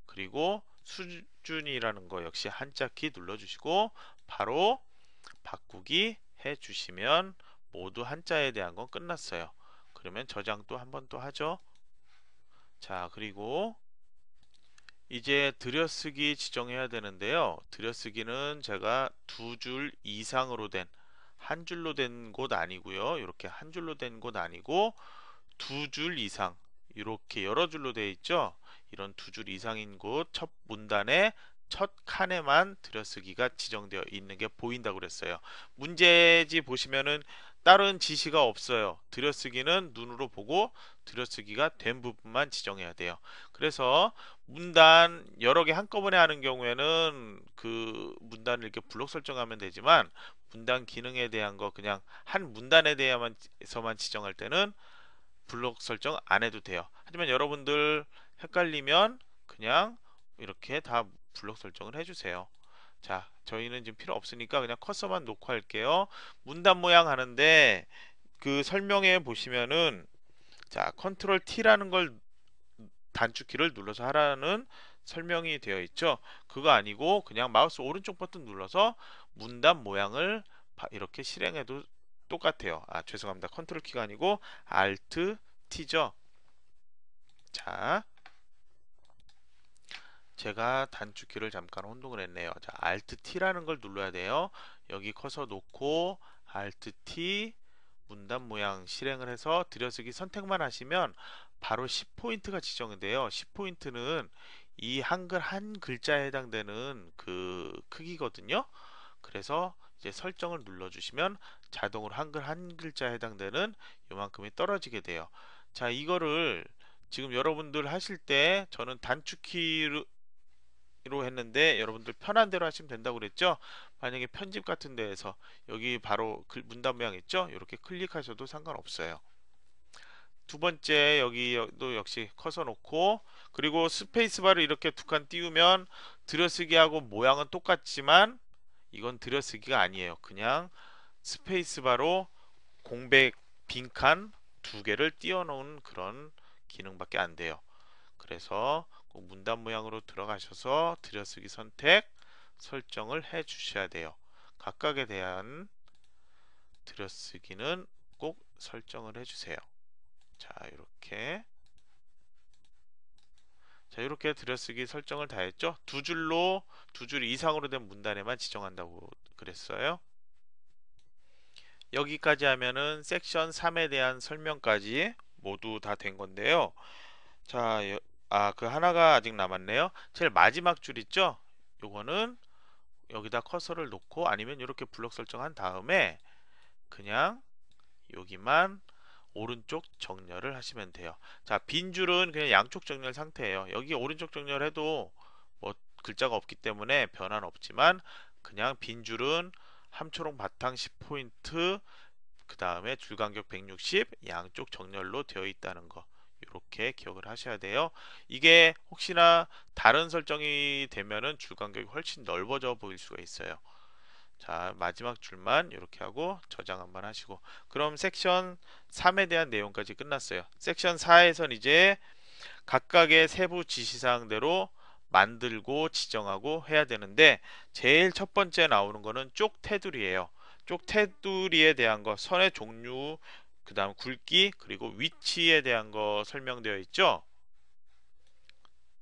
그리고 수준이라는 거 역시 한자 키 눌러주시고 바로 바꾸기 해주시면 모두 한자에 대한 건 끝났어요. 그러면 저장 또 한 번 또 하죠. 자 그리고 이제 들여쓰기 지정해야 되는데요. 들여쓰기는 제가 두 줄 이상으로 된 한 줄로 된 곳 아니고요. 이렇게 한 줄로 된 곳 아니고 두 줄 이상 이렇게 여러 줄로 되어 있죠. 이런 두 줄 이상인 곳 첫문단에첫 칸에만 들여쓰기가 지정되어 있는 게 보인다고 그랬어요. 문제지 보시면은 다른 지시가 없어요. 들여쓰기는 눈으로 보고 들여쓰기가 된 부분만 지정해야 돼요. 그래서 문단 여러 개 한꺼번에 하는 경우에는 그 문단을 이렇게 블록 설정하면 되지만 문단 기능에 대한 거 그냥 한 문단에 대해서만 지정할 때는 블록 설정 안 해도 돼요. 하지만 여러분들 헷갈리면 그냥 이렇게 다 블록 설정을 해주세요. 자, 저희는 지금 필요 없으니까 그냥 커서만 놓고 할게요. 문단 모양 하는데 그 설명에 보시면은 자, 컨트롤 T라는 걸 단축키를 눌러서 하라는 설명이 되어 있죠. 그거 아니고 그냥 마우스 오른쪽 버튼 눌러서 문단 모양을 이렇게 실행해도 똑같아요. 아, 죄송합니다. 컨트롤 키가 아니고 Alt T죠. 자, 제가 단축키를 잠깐 혼동을 했네요. 자, Alt T라는 걸 눌러야 돼요. 여기 커서 놓고 Alt T 문단 모양 실행을 해서 들여쓰기 선택만 하시면 바로 10포인트가 지정이 돼요. 10포인트는 이 한글 한 글자에 해당되는 그 크기거든요. 그래서 이제 설정을 눌러주시면 자동으로 한글 한 글자에 해당되는 요만큼이 떨어지게 돼요. 자, 이거를 지금 여러분들 하실 때 저는 단축키를 로 했는데 여러분들 편한 대로 하시면 된다고 그랬죠 만약에 편집 같은 데에서 여기 바로 문단 모양 있죠 이렇게 클릭하셔도 상관없어요 두 번째 여기도 역시 커서 놓고 그리고 스페이스바를 이렇게 두 칸 띄우면 들여쓰기하고 모양은 똑같지만 이건 들여쓰기가 아니에요 그냥 스페이스바로 공백 빈칸 두 개를 띄워놓은 그런 기능밖에 안 돼요 그래서 문단 모양으로 들어가셔서 들여쓰기 선택 설정을 해 주셔야 돼요. 각각에 대한 들여쓰기는 꼭 설정을 해주세요. 자 이렇게 자 이렇게 들여쓰기 설정을 다 했죠. 두 줄로 두 줄 이상으로 된 문단에만 지정한다고 그랬어요. 여기까지 하면은 섹션 3에 대한 설명까지 모두 다 된 건데요. 자, 아그 하나가 아직 남았네요 제일 마지막 줄 있죠 요거는 여기다 커서를 놓고 아니면 이렇게 블록 설정한 다음에 그냥 여기만 오른쪽 정렬을 하시면 돼요 자 빈 줄은 그냥 양쪽 정렬 상태예요 여기 오른쪽 정렬해도 뭐 글자가 없기 때문에 변환 없지만 그냥 빈 줄은 함초롱 바탕 10포인트 그 다음에 줄간격 160 양쪽 정렬로 되어 있다는 거 이렇게 기억을 하셔야 돼요. 이게 혹시나 다른 설정이 되면은 줄 간격이 훨씬 넓어져 보일 수가 있어요. 자 마지막 줄만 이렇게 하고 저장 한번 하시고 그럼 섹션 3에 대한 내용까지 끝났어요. 섹션 4에선 이제 각각의 세부 지시사항대로 만들고 지정하고 해야 되는데 제일 첫 번째 나오는 거는 쪽 테두리예요. 쪽 테두리에 대한 것, 선의 종류 그 다음 굵기 그리고 위치에 대한 거 설명되어 있죠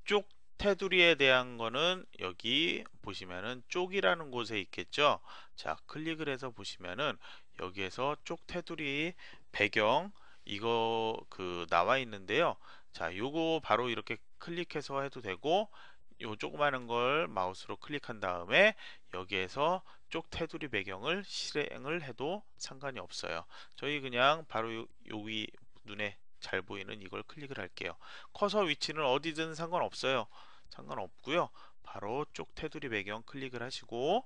쪽 테두리에 대한 거는 여기 보시면은 쪽이라는 곳에 있겠죠 자 클릭을 해서 보시면은 여기에서 쪽 테두리 배경 이거 그 나와 있는데요 자 요거 바로 이렇게 클릭해서 해도 되고 이 조그마한 걸 마우스로 클릭한 다음에 여기에서 쪽 테두리 배경을 실행을 해도 상관이 없어요 저희 그냥 바로 여기 눈에 잘 보이는 이걸 클릭을 할게요 커서 위치는 어디든 상관없어요 상관없고요 바로 쪽 테두리 배경 클릭을 하시고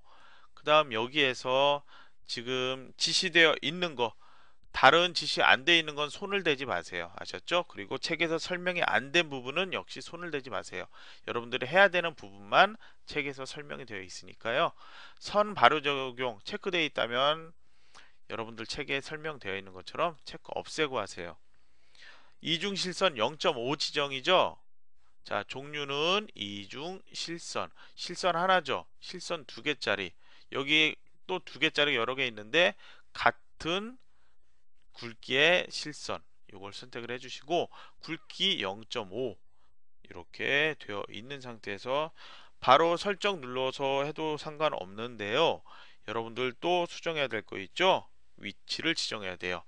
그 다음 여기에서 지금 지시되어 있는 거 다른 지시 안돼 있는 건 손을 대지 마세요. 아셨죠? 그리고 책에서 설명이 안 된 부분은 역시 손을 대지 마세요. 여러분들이 해야 되는 부분만 책에서 설명이 되어 있으니까요. 선 바로 적용 체크되어 있다면 여러분들 책에 설명되어 있는 것처럼 체크 없애고 하세요. 이중실선 0.5 지정이죠. 자, 종류는 이중실선. 실선 하나죠. 실선 두 개짜리. 여기 또 두 개짜리 여러 개 있는데 같은 굵기의 실선 이걸 선택을 해주시고 굵기 0.5 이렇게 되어 있는 상태에서 바로 설정 눌러서 해도 상관없는데요 여러분들 또 수정해야 될 거 있죠 위치를 지정해야 돼요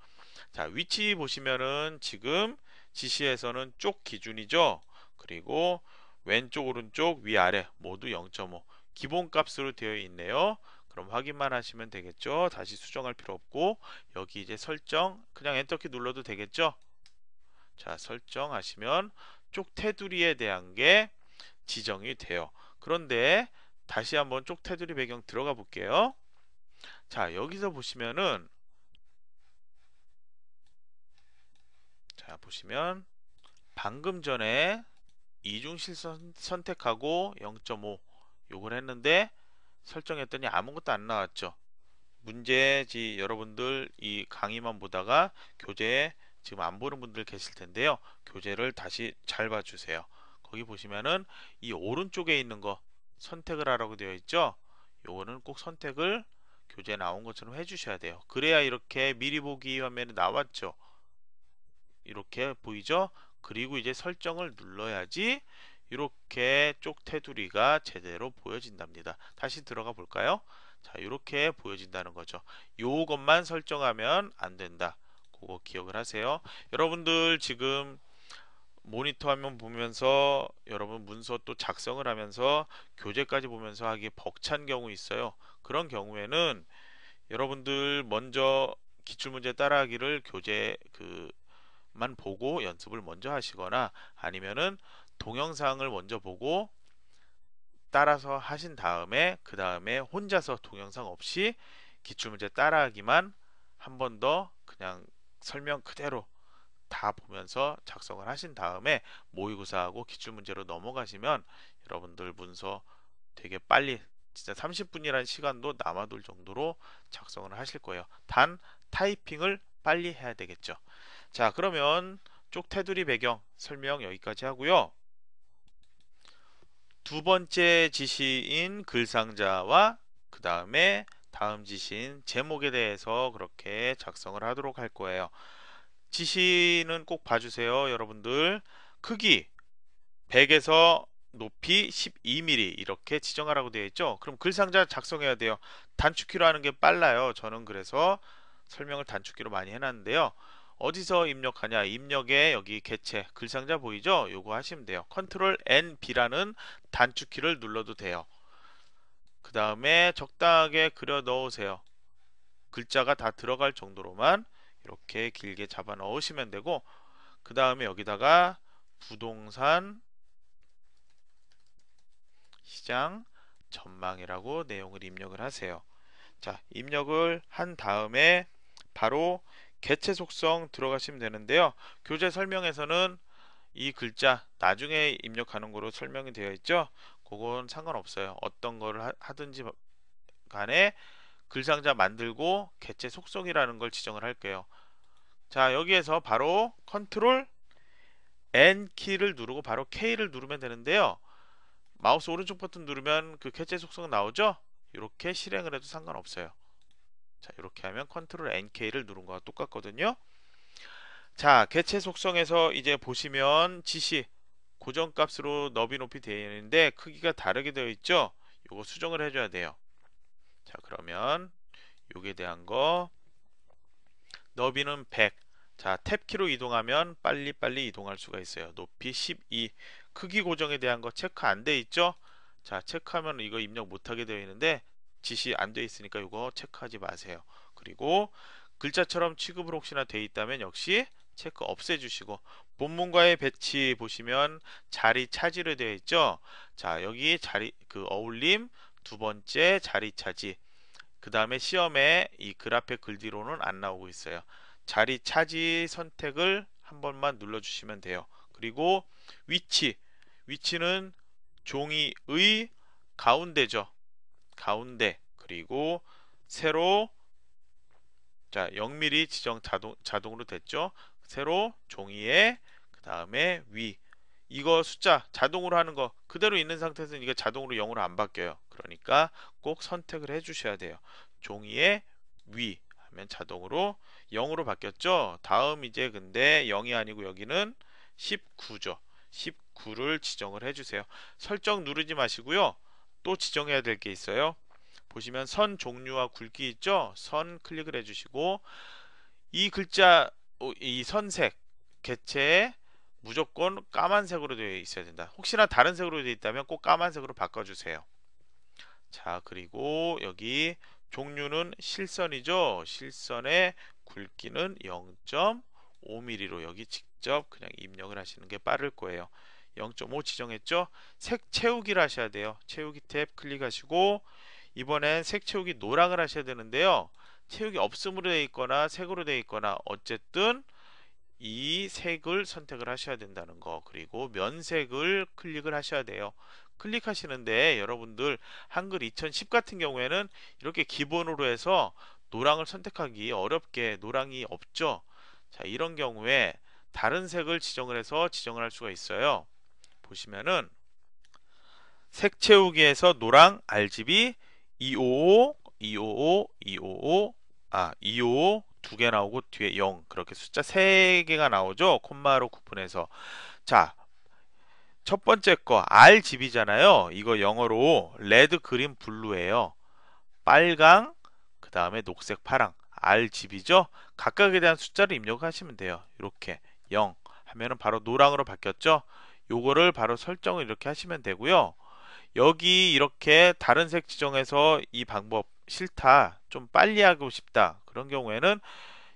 자 위치 보시면은 지금 지시에서는 쪽 기준이죠 그리고 왼쪽 오른쪽 위아래 모두 0.5 기본값으로 되어 있네요 그럼 확인만 하시면 되겠죠 다시 수정할 필요 없고 여기 이제 설정 그냥 엔터키 눌러도 되겠죠 자 설정하시면 쪽 테두리에 대한 게 지정이 돼요 그런데 다시 한번 쪽 테두리 배경 들어가 볼게요 자 여기서 보시면은 자 보시면 방금 전에 이중 실선 선택하고 0.5 요걸 했는데 설정했더니 아무것도 안 나왔죠. 문제지 여러분들 이 강의만 보다가 교재 지금 안 보는 분들 계실 텐데요. 교재를 다시 잘 봐주세요. 거기 보시면은 이 오른쪽에 있는 거 선택을 하라고 되어 있죠. 요거는 꼭 선택을 교재 나온 것처럼 해주셔야 돼요. 그래야 이렇게 미리 보기 화면에 나왔죠. 이렇게 보이죠? 그리고 이제 설정을 눌러야지 이렇게 쪽 테두리가 제대로 보여진답니다. 다시 들어가 볼까요? 자, 이렇게 보여진다는 거죠. 요것만 설정하면 안 된다. 그거 기억을 하세요. 여러분들 지금 모니터 화면 보면서 여러분 문서 또 작성을 하면서 교재까지 보면서 하기 벅찬 경우 있어요. 그런 경우에는 여러분들 먼저 기출문제 따라하기를 교재 그만 보고 연습을 먼저 하시거나 아니면은 동영상을 먼저 보고 따라서 하신 다음에 그 다음에 혼자서 동영상 없이 기출문제 따라하기만 한 번 더 그냥 설명 그대로 다 보면서 작성을 하신 다음에 모의고사하고 기출문제로 넘어가시면 여러분들 문서 되게 빨리 진짜 30분이라는 시간도 남아둘 정도로 작성을 하실 거예요. 단 타이핑을 빨리 해야 되겠죠. 자 그러면 쪽테두리 배경 설명 여기까지 하고요. 두 번째 지시인 글상자와 그 다음에 다음 지시인 제목에 대해서 그렇게 작성을 하도록 할 거예요. 지시는 꼭 봐주세요. 여러분들 크기 100에서 높이 12mm 이렇게 지정하라고 되어 있죠. 그럼 글상자 작성해야 돼요. 단축키로 하는 게 빨라요. 저는 그래서 설명을 단축키로 많이 해놨는데요. 어디서 입력하냐 입력에 여기 개체 글상자 보이죠 요거 하시면 돼요 컨트롤 N B라는 단축키를 눌러도 돼요 그 다음에 적당하게 그려 넣으세요 글자가 다 들어갈 정도로만 이렇게 길게 잡아 넣으시면 되고 그 다음에 여기다가 부동산 시장 전망이라고 내용을 입력을 하세요 자 입력을 한 다음에 바로 개체 속성 들어가시면 되는데요. 교재 설명에서는 이 글자 나중에 입력하는 거로 설명이 되어 있죠. 그건 상관없어요. 어떤 거를 하든지 간에 글상자 만들고 개체 속성이라는 걸 지정을 할게요. 자 여기에서 바로 컨트롤 N 키를 누르고 바로 K를 누르면 되는데요. 마우스 오른쪽 버튼 누르면 그 개체 속성 나오죠? 이렇게 실행을 해도 상관없어요. 자 이렇게 하면 컨트롤 NK를 누른 거와 똑같거든요 자 개체 속성에서 이제 보시면 지시 고정값으로 너비 높이 되어 있는데 크기가 다르게 되어 있죠 이거 수정을 해줘야 돼요 자 그러면 요게 대한 거 너비는 100 자, 탭키로 이동하면 빨리빨리 이동할 수가 있어요. 높이 12. 크기 고정에 대한 거 체크 안 돼 있죠? 자, 체크하면 이거 입력 못하게 되어 있는데 지시 안 돼 있으니까 이거 체크하지 마세요. 그리고 글자처럼 취급을 혹시나 돼 있다면 역시 체크 없애주시고 본문과의 배치 보시면 자리 차지로 되어 있죠. 자 여기 자리 그 어울림 두 번째 자리 차지 그 다음에 시험에 이그래프글 뒤로는 안 나오고 있어요. 자리 차지 선택을 한 번만 눌러주시면 돼요. 그리고 위치 위치는 종이의 가운데죠. 가운데 그리고 세로 자 0mm 지정 자동, 자동으로 됐죠 세로 종이에 그 다음에 위 이거 숫자 자동으로 하는 거 그대로 있는 상태에서는 이게 자동으로 0으로 안 바뀌어요 그러니까 꼭 선택을 해 주셔야 돼요 종이에위 하면 자동으로 0으로 바뀌었죠 다음 이제 근데 0이 아니고 여기는 19죠 19를 지정을 해주세요 설정 누르지 마시고요 또 지정해야 될 게 있어요 보시면 선 종류와 굵기 있죠 선 클릭을 해주시고 이 글자 어, 이 선색 개체에 무조건 까만색으로 되어 있어야 된다 혹시나 다른 색으로 되어 있다면 꼭 까만색으로 바꿔주세요 자 그리고 여기 종류는 실선이죠 실선의 굵기는 0.5mm로 여기 직접 그냥 입력을 하시는 게 빠를 거예요 0.5 지정했죠 색 채우기를 하셔야 돼요 채우기 탭 클릭하시고 이번엔 색 채우기 노랑을 하셔야 되는데요 채우기 없음으로 되어 있거나 색으로 되어 있거나 어쨌든 이 색을 선택을 하셔야 된다는 거 그리고 면색을 클릭을 하셔야 돼요 클릭하시는데 여러분들 한글 2010 같은 경우에는 이렇게 기본으로 해서 노랑을 선택하기 어렵게 노랑이 없죠 자 이런 경우에 다른 색을 지정을 해서 지정을 할 수가 있어요 보시면은 색 채우기에서 노랑 RGB 255, 255, 255, 아, 255 두 개 나오고 뒤에 0 그렇게 숫자 세 개가 나오죠. 콤마로 구분해서 자, 첫 번째 거 RGB잖아요. 이거 영어로 레드, 그린, 블루예요. 빨강, 그 다음에 녹색, 파랑 RGB죠. 각각에 대한 숫자를 입력하시면 돼요. 이렇게 0 하면은 바로 노랑으로 바뀌었죠. 요거를 바로 설정을 이렇게 하시면 되고요. 여기 이렇게 다른 색 지정해서 이 방법 싫다 좀 빨리 하고 싶다 그런 경우에는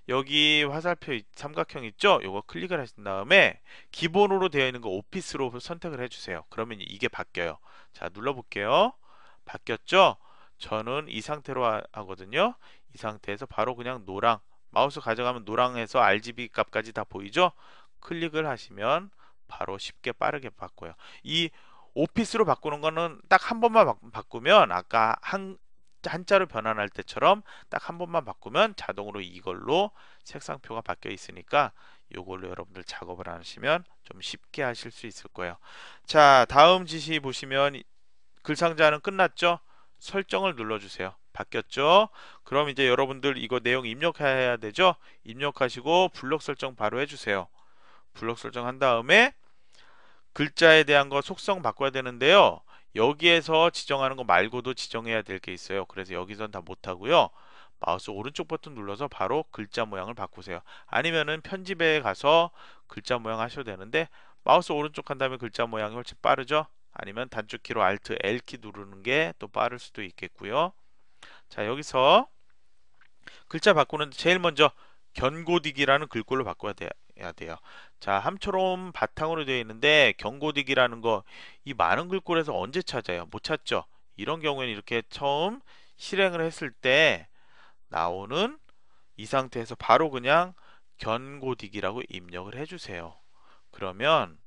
여기 화살표 삼각형 있죠? 요거 클릭을 하신 다음에 기본으로 되어 있는 거 오피스로 선택을 해주세요. 그러면 이게 바뀌어요. 자 눌러볼게요. 바뀌었죠? 저는 이 상태로 하, 하거든요. 이 상태에서 바로 그냥 노랑 마우스 가져가면 노랑에서 RGB 값까지 다 보이죠? 클릭을 하시면 바로 쉽게 빠르게 바꿔요. 이 오피스로 바꾸는 거는 딱 한 번만 바꾸면 아까 한 한자로 변환할 때처럼 딱 한 번만 바꾸면 자동으로 이걸로 색상표가 바뀌어 있으니까 이걸로 여러분들 작업을 하시면 좀 쉽게 하실 수 있을 거예요. 자 다음 지시 보시면 글상자는 끝났죠? 설정을 눌러주세요. 바뀌었죠? 그럼 이제 여러분들 이거 내용 입력해야 되죠? 입력하시고 블록 설정 바로 해주세요. 블록 설정한 다음에 글자에 대한 거 속성 바꿔야 되는데요. 여기에서 지정하는 거 말고도 지정해야 될 게 있어요. 그래서 여기선 다 못하고요. 마우스 오른쪽 버튼 눌러서 바로 글자 모양을 바꾸세요. 아니면은 편집에 가서 글자 모양 하셔도 되는데 마우스 오른쪽 한 다음에 글자 모양이 훨씬 빠르죠? 아니면 단축키로 Alt L키 누르는 게 또 빠를 수도 있겠고요. 자 여기서 글자 바꾸는 제일 먼저 견고딕이라는 글꼴로 바꿔야 돼, 야 돼요. 자, 함처럼 바탕으로 되어 있는데 견고딕이라는 거 이 많은 글꼴에서 언제 찾아요? 못 찾죠. 이런 경우에는 이렇게 처음 실행을 했을 때 나오는 이 상태에서 바로 그냥 견고딕이라고 입력을 해주세요. 그러면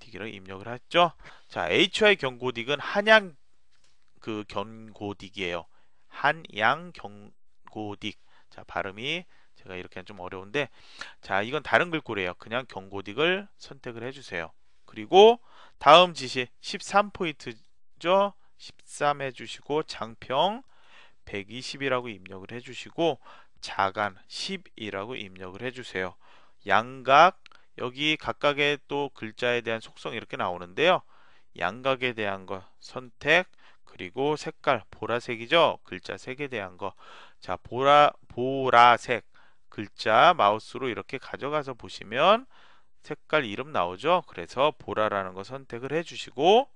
딕이라 입력을 했죠. 자, HY 견고딕은 한양 그 견고딕이에요. 한양 견고딕. 자, 발음이 제가 이렇게좀 어려운데 자 이건 다른 글꼴이에요 그냥 경고딕을 선택을 해주세요 그리고 다음 지시 13포인트죠 13 해주시고 장평 120이라고 입력을 해주시고 자간 10이라고 입력을 해주세요 양각 여기 각각의 또 글자에 대한 속성 이렇게 나오는데요 양각에 대한 거 선택 그리고 색깔 보라색이죠 글자 색에 대한 거 자 보라 보라색 글자 마우스로 이렇게 가져가서 보시면 색깔 이름 나오죠 그래서 보라라는 거 선택을 해주시고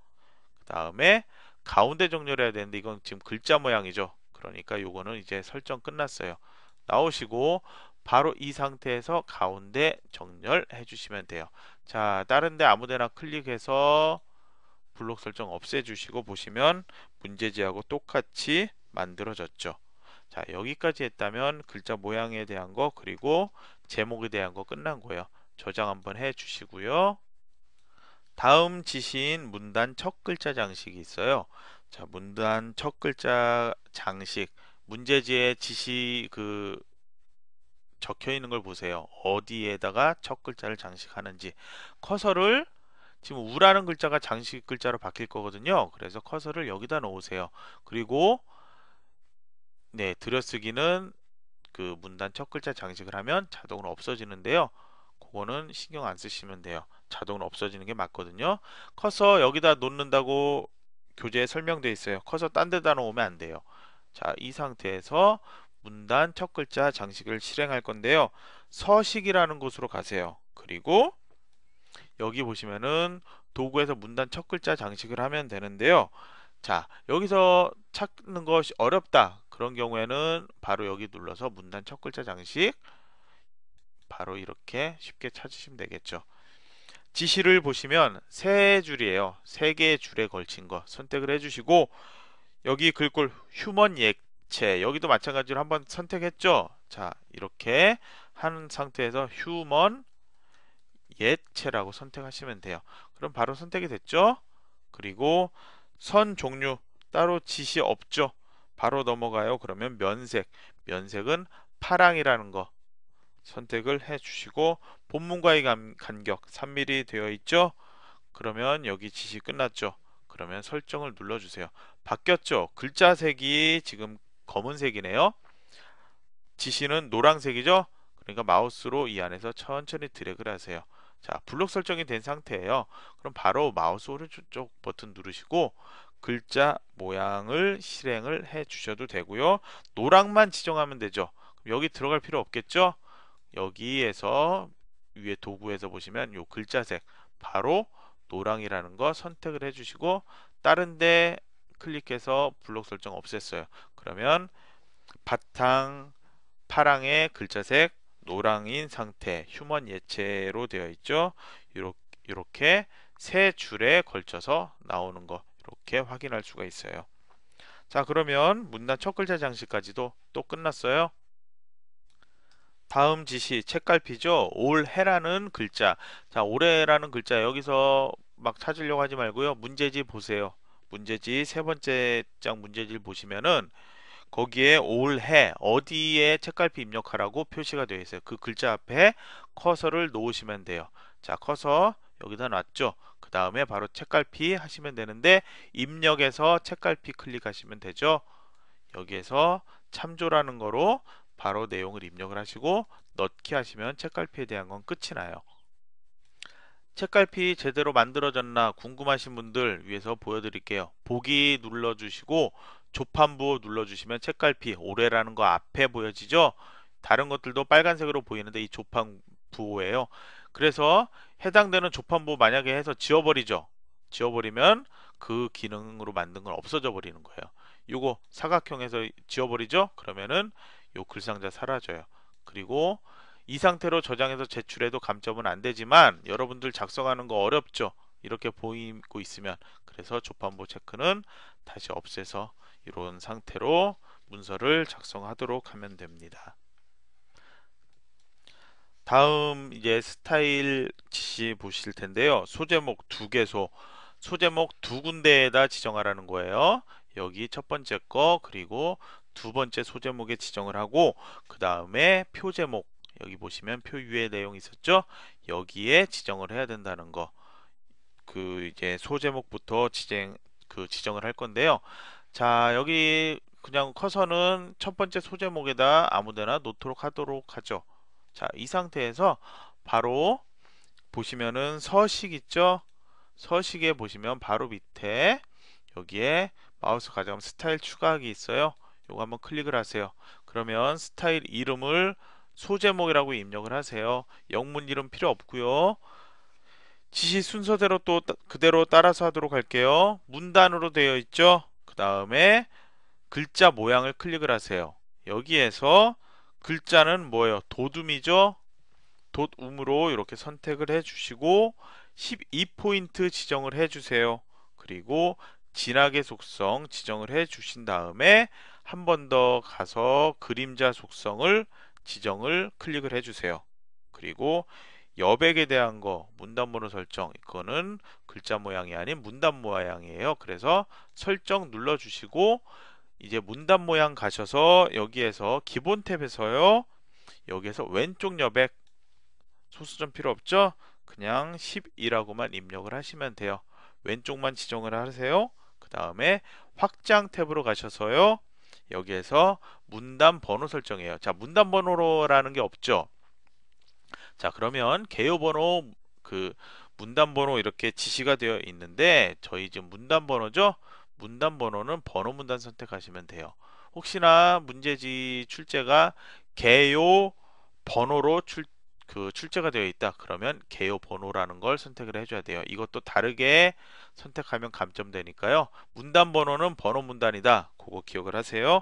그 다음에 가운데 정렬해야 되는데 이건 지금 글자 모양이죠 그러니까 요거는 이제 설정 끝났어요 나오시고 바로 이 상태에서 가운데 정렬해 주시면 돼요 자 다른데 아무데나 클릭해서 블록 설정 없애주시고 보시면 문제지하고 똑같이 만들어졌죠 자 여기까지 했다면 글자 모양에 대한 거 그리고 제목에 대한 거 끝난 거예요 저장 한번 해 주시고요 다음 지시인 문단 첫 글자 장식이 있어요 자 문단 첫 글자 장식 문제지에 지시 그 적혀 있는 걸 보세요 어디에다가 첫 글자를 장식하는지 커서를 지금 우라는 글자가 장식 글자로 바뀔 거거든요 그래서 커서를 여기다 놓으세요 그리고 네, 들여쓰기는 그 문단 첫 글자 장식을 하면 자동으로 없어지는데요. 그거는 신경 안 쓰시면 돼요. 자동으로 없어지는 게 맞거든요. 커서 여기다 놓는다고 교재에 설명되어 있어요. 커서 딴 데다 놓으면 안 돼요. 자, 이 상태에서 문단 첫 글자 장식을 실행할 건데요. 서식이라는 곳으로 가세요. 그리고 여기 보시면은 도구에서 문단 첫 글자 장식을 하면 되는데요. 자, 여기서 찾는 것이 어렵다. 그런 경우에는 바로 여기 눌러서 문단 첫 글자 장식 바로 이렇게 쉽게 찾으시면 되겠죠. 지시를 보시면 세 줄이에요. 세 개의 줄에 걸친 거 선택을 해주시고 여기 글꼴 휴먼 예체 여기도 마찬가지로 한번 선택했죠. 자 이렇게 한 상태에서 휴먼 예체라고 선택하시면 돼요. 그럼 바로 선택이 됐죠. 그리고 선 종류 따로 지시 없죠. 바로 넘어가요. 그러면 면색, 면색은 파랑이라는 거 선택을 해주시고 본문과의 간격 3mm 되어 있죠? 그러면 여기 지시 끝났죠? 그러면 설정을 눌러주세요. 바뀌었죠? 글자 색이 지금 검은색이네요. 지시는 노란색이죠? 그러니까 마우스로 이 안에서 천천히 드래그를 하세요. 자, 블록 설정이 된 상태예요. 그럼 바로 마우스 오른쪽 버튼 누르시고 글자 모양을 실행을 해 주셔도 되고요 노랑만 지정하면 되죠 여기 들어갈 필요 없겠죠 여기에서 위에 도구에서 보시면 요 글자색 바로 노랑이라는 거 선택을 해 주시고 다른데 클릭해서 블록 설정 없앴어요 그러면 바탕 파랑의 글자색 노랑인 상태 휴먼 예체로 되어 있죠 이렇게 세 줄에 걸쳐서 나오는 거 이렇게 확인할 수가 있어요. 자 그러면 문단 첫 글자 장식까지도 또 끝났어요. 다음 지시 책갈피죠. 올해라는 글자 자 올해라는 글자 여기서 막 찾으려고 하지 말고요. 문제지 보세요. 문제지 세 번째 장 문제지를 보시면은 거기에 올해 어디에 책갈피 입력하라고 표시가 되어 있어요. 그 글자 앞에 커서를 놓으시면 돼요. 자 커서 여기다 놨죠 그 다음에 바로 책갈피 하시면 되는데 입력에서 책갈피 클릭하시면 되죠 여기에서 참조라는 거로 바로 내용을 입력을 하시고 넣기 하시면 책갈피에 대한 건 끝이 나요 책갈피 제대로 만들어졌나 궁금하신 분들 위해서 보여드릴게요 보기 눌러주시고 조판부 눌러주시면 책갈피 올해라는 거 앞에 보여지죠 다른 것들도 빨간색으로 보이는데 이 조판부호예요 그래서 해당되는 조판부 만약에 해서 지워버리죠. 지워버리면 그 기능으로 만든 건 없어져 버리는 거예요. 요거 사각형에서 지워버리죠. 그러면은 요 글상자 사라져요. 그리고 이 상태로 저장해서 제출해도 감점은 안 되지만 여러분들 작성하는 거 어렵죠. 이렇게 보이고 있으면 그래서 조판부 체크는 다시 없애서 이런 상태로 문서를 작성하도록 하면 됩니다. 다음 이제 스타일 지시 보실 텐데요. 소제목 두 개소, 소제목 두 군데에다 지정하라는 거예요. 여기 첫 번째 거 그리고 두 번째 소제목에 지정을 하고 그 다음에 표제목 여기 보시면 표 위에 내용 있었죠? 여기에 지정을 해야 된다는 거. 그 이제 소제목부터 지정 그 지정을 할 건데요. 자 여기 그냥 커서는 첫 번째 소제목에다 아무데나 놓도록 하도록 하죠. 자, 이 상태에서 바로 보시면은 서식 있죠? 서식에 보시면 바로 밑에 여기에 마우스 가져가면 스타일 추가하기 있어요. 요거 한번 클릭을 하세요. 그러면 스타일 이름을 소제목이라고 입력을 하세요. 영문 이름 필요 없고요. 지시 순서대로 또 그대로 따라서 하도록 할게요. 문단으로 되어 있죠? 그 다음에 글자 모양을 클릭을 하세요. 여기에서 글자는 뭐예요? 도둠이죠? 돛움으로 이렇게 선택을 해주시고 12포인트 지정을 해주세요. 그리고 진하게 속성 지정을 해주신 다음에 한 번 더 가서 그림자 속성을 지정을 클릭을 해주세요. 그리고 여백에 대한 거 문단번호 설정 이거는 글자 모양이 아닌 문단 모양이에요. 그래서 설정 눌러주시고 이제 문단 모양 가셔서 여기에서 기본 탭에서요 여기에서 왼쪽 여백 소수점 필요 없죠 그냥 10이라고만 입력을 하시면 돼요 왼쪽만 지정을 하세요 그 다음에 확장 탭으로 가셔서요 여기에서 문단 번호 설정해요자 문단 번호라는 게 없죠 자 그러면 개요 번호 그 문단 번호 이렇게 지시가 되어 있는데 저희 지금 문단 번호죠 문단 번호는 번호 문단 선택하시면 돼요. 혹시나 문제지 출제가 개요 번호로 출, 그 출제가 되어 있다. 그러면 개요 번호라는 걸 선택을 해줘야 돼요. 이것도 다르게 선택하면 감점되니까요. 문단 번호는 번호 문단이다. 그거 기억을 하세요.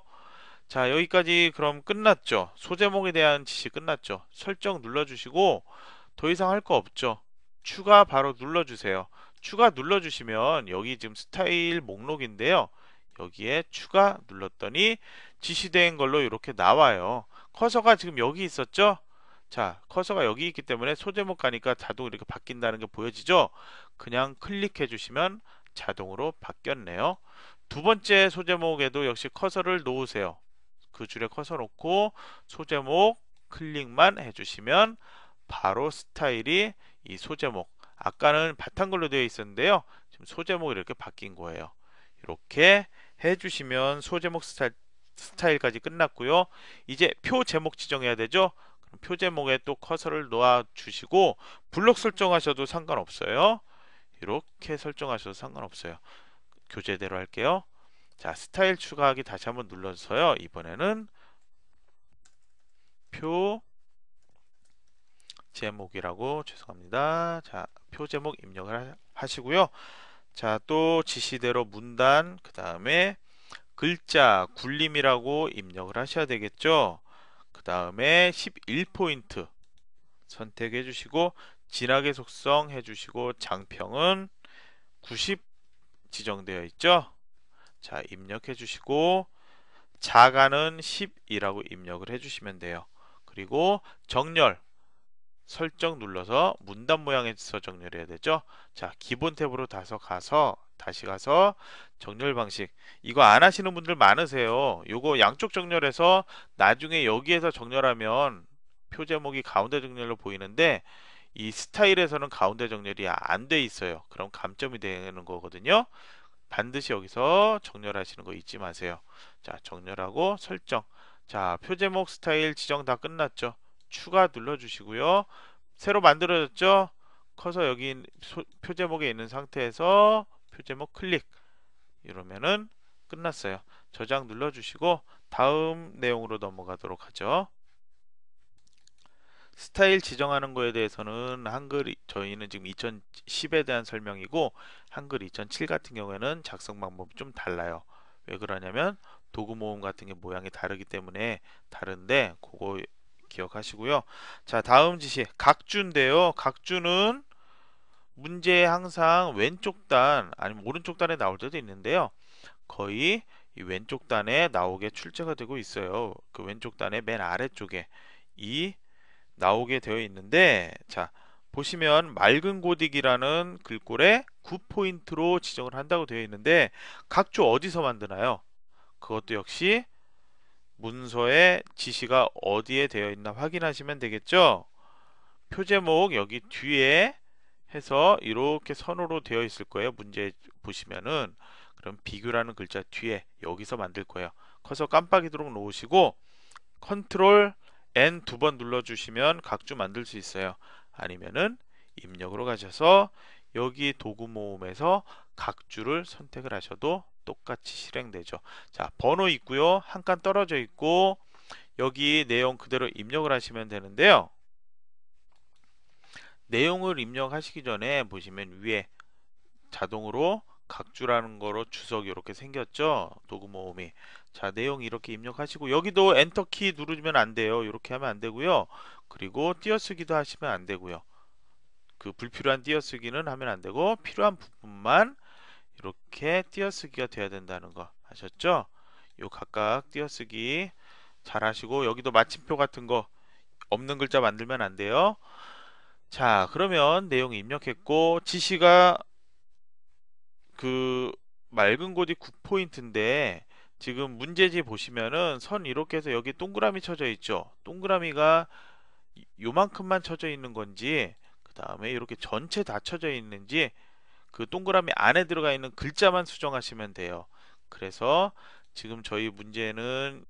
자 여기까지 그럼 끝났죠. 소제목에 대한 지시 끝났죠. 설정 눌러주시고 더 이상 할 거 없죠. 추가 바로 눌러주세요. 추가 눌러주시면 여기 지금 스타일 목록인데요. 여기에 추가 눌렀더니 지시된 걸로 이렇게 나와요. 커서가 지금 여기 있었죠? 자, 커서가 여기 있기 때문에 소제목 가니까 자동 이렇게 바뀐다는 게 보여지죠? 그냥 클릭해 주시면 자동으로 바뀌었네요. 두 번째 소제목에도 역시 커서를 놓으세요. 그 줄에 커서 놓고 소제목 클릭만 해주시면 바로 스타일이 이 소제목 아까는 바탕글로 되어 있었는데요. 지금 소제목이 이렇게 바뀐 거예요. 이렇게 해주시면 소제목 스타일, 스타일까지 끝났고요. 이제 표 제목 지정해야 되죠. 표 제목에 또 커서를 놓아주시고 블록 설정하셔도 상관없어요. 이렇게 설정하셔도 상관없어요. 교재대로 할게요. 자 스타일 추가하기 다시 한번 눌러서요. 이번에는 표 제목이라고 죄송합니다. 자, 표 제목 입력을 하시고요. 자, 또 지시대로 문단, 그 다음에 글자 굴림이라고 입력을 하셔야 되겠죠. 그 다음에 11포인트 선택해 주시고 진하게 속성 해 주시고 장평은 90 지정되어 있죠. 자, 입력해 주시고 자가는 10이라고 입력을 해 주시면 돼요. 그리고 정렬 설정 눌러서 문단 모양에서 정렬해야 되죠 자 기본 탭으로 다서 가서 다시 가서 정렬 방식 이거 안 하시는 분들 많으세요 요거 양쪽 정렬해서 나중에 여기에서 정렬하면 표 제목이 가운데 정렬로 보이는데 이 스타일에서는 가운데 정렬이 안 돼 있어요 그럼 감점이 되는 거거든요 반드시 여기서 정렬하시는 거 잊지 마세요 자 정렬하고 설정 자표 제목 스타일 지정 다 끝났죠 추가 눌러주시고요. 새로 만들어졌죠? 커서 여기 소, 표제목에 있는 상태에서 표제목 클릭 이러면은 끝났어요. 저장 눌러주시고 다음 내용으로 넘어가도록 하죠. 스타일 지정하는 거에 대해서는 한글 저희는 지금 2010에 대한 설명이고 한글 2007 같은 경우에는 작성 방법이 좀 달라요. 왜 그러냐면 도구 모음 같은 게 모양이 다르기 때문에 다른데 그거 기억하시고요. 자, 다음 지시 각주인데요. 각주는 문제 항상 왼쪽 단 아니면 오른쪽 단에 나올 때도 있는데요. 거의 이 왼쪽 단에 나오게 출제가 되고 있어요. 그 왼쪽 단에맨 아래쪽에 이 나오게 되어 있는데 자 보시면 맑은 고딕이라는 글꼴에 9포인트로 지정을 한다고 되어 있는데 각주 어디서 만드나요? 그것도 역시 문서의 지시가 어디에 되어 있나 확인하시면 되겠죠 표제목 여기 뒤에 해서 이렇게 선으로 되어 있을 거예요 문제 보시면은 그럼 비교라는 글자 뒤에 여기서 만들 거예요 커서 깜빡이도록 놓으시고 컨트롤 N 두 번 눌러주시면 각주 만들 수 있어요 아니면은 입력으로 가셔서 여기 도구 모음에서 각주를 선택을 하셔도 똑같이 실행되죠 자 번호 있고요 한 칸 떨어져 있고 여기 내용 그대로 입력을 하시면 되는데요 내용을 입력하시기 전에 보시면 위에 자동으로 각주라는 거로 주석이 렇게 생겼죠 도구 모음이 자 내용 이렇게 입력하시고 여기도 엔터키 누르면 안 돼요 이렇게 하면 안 되고요 그리고 띄어쓰기도 하시면 안 되고요 그 불필요한 띄어쓰기는 하면 안 되고 필요한 부분만 이렇게 띄어쓰기가 돼야 된다는 거 아셨죠? 요 각각 띄어쓰기 잘 하시고 여기도 마침표 같은 거 없는 글자 만들면 안 돼요. 자 그러면 내용 입력했고 지시가 그 맑은 곳이 9포인트인데 지금 문제지 보시면은 선 이렇게 해서 여기 동그라미 쳐져 있죠. 동그라미가 요만큼만 쳐져 있는 건지 그 다음에 이렇게 전체 다 쳐져 있는지 그 동그라미 안에 들어가 있는 글자만 수정하시면 돼요. 그래서 지금 저희 문제는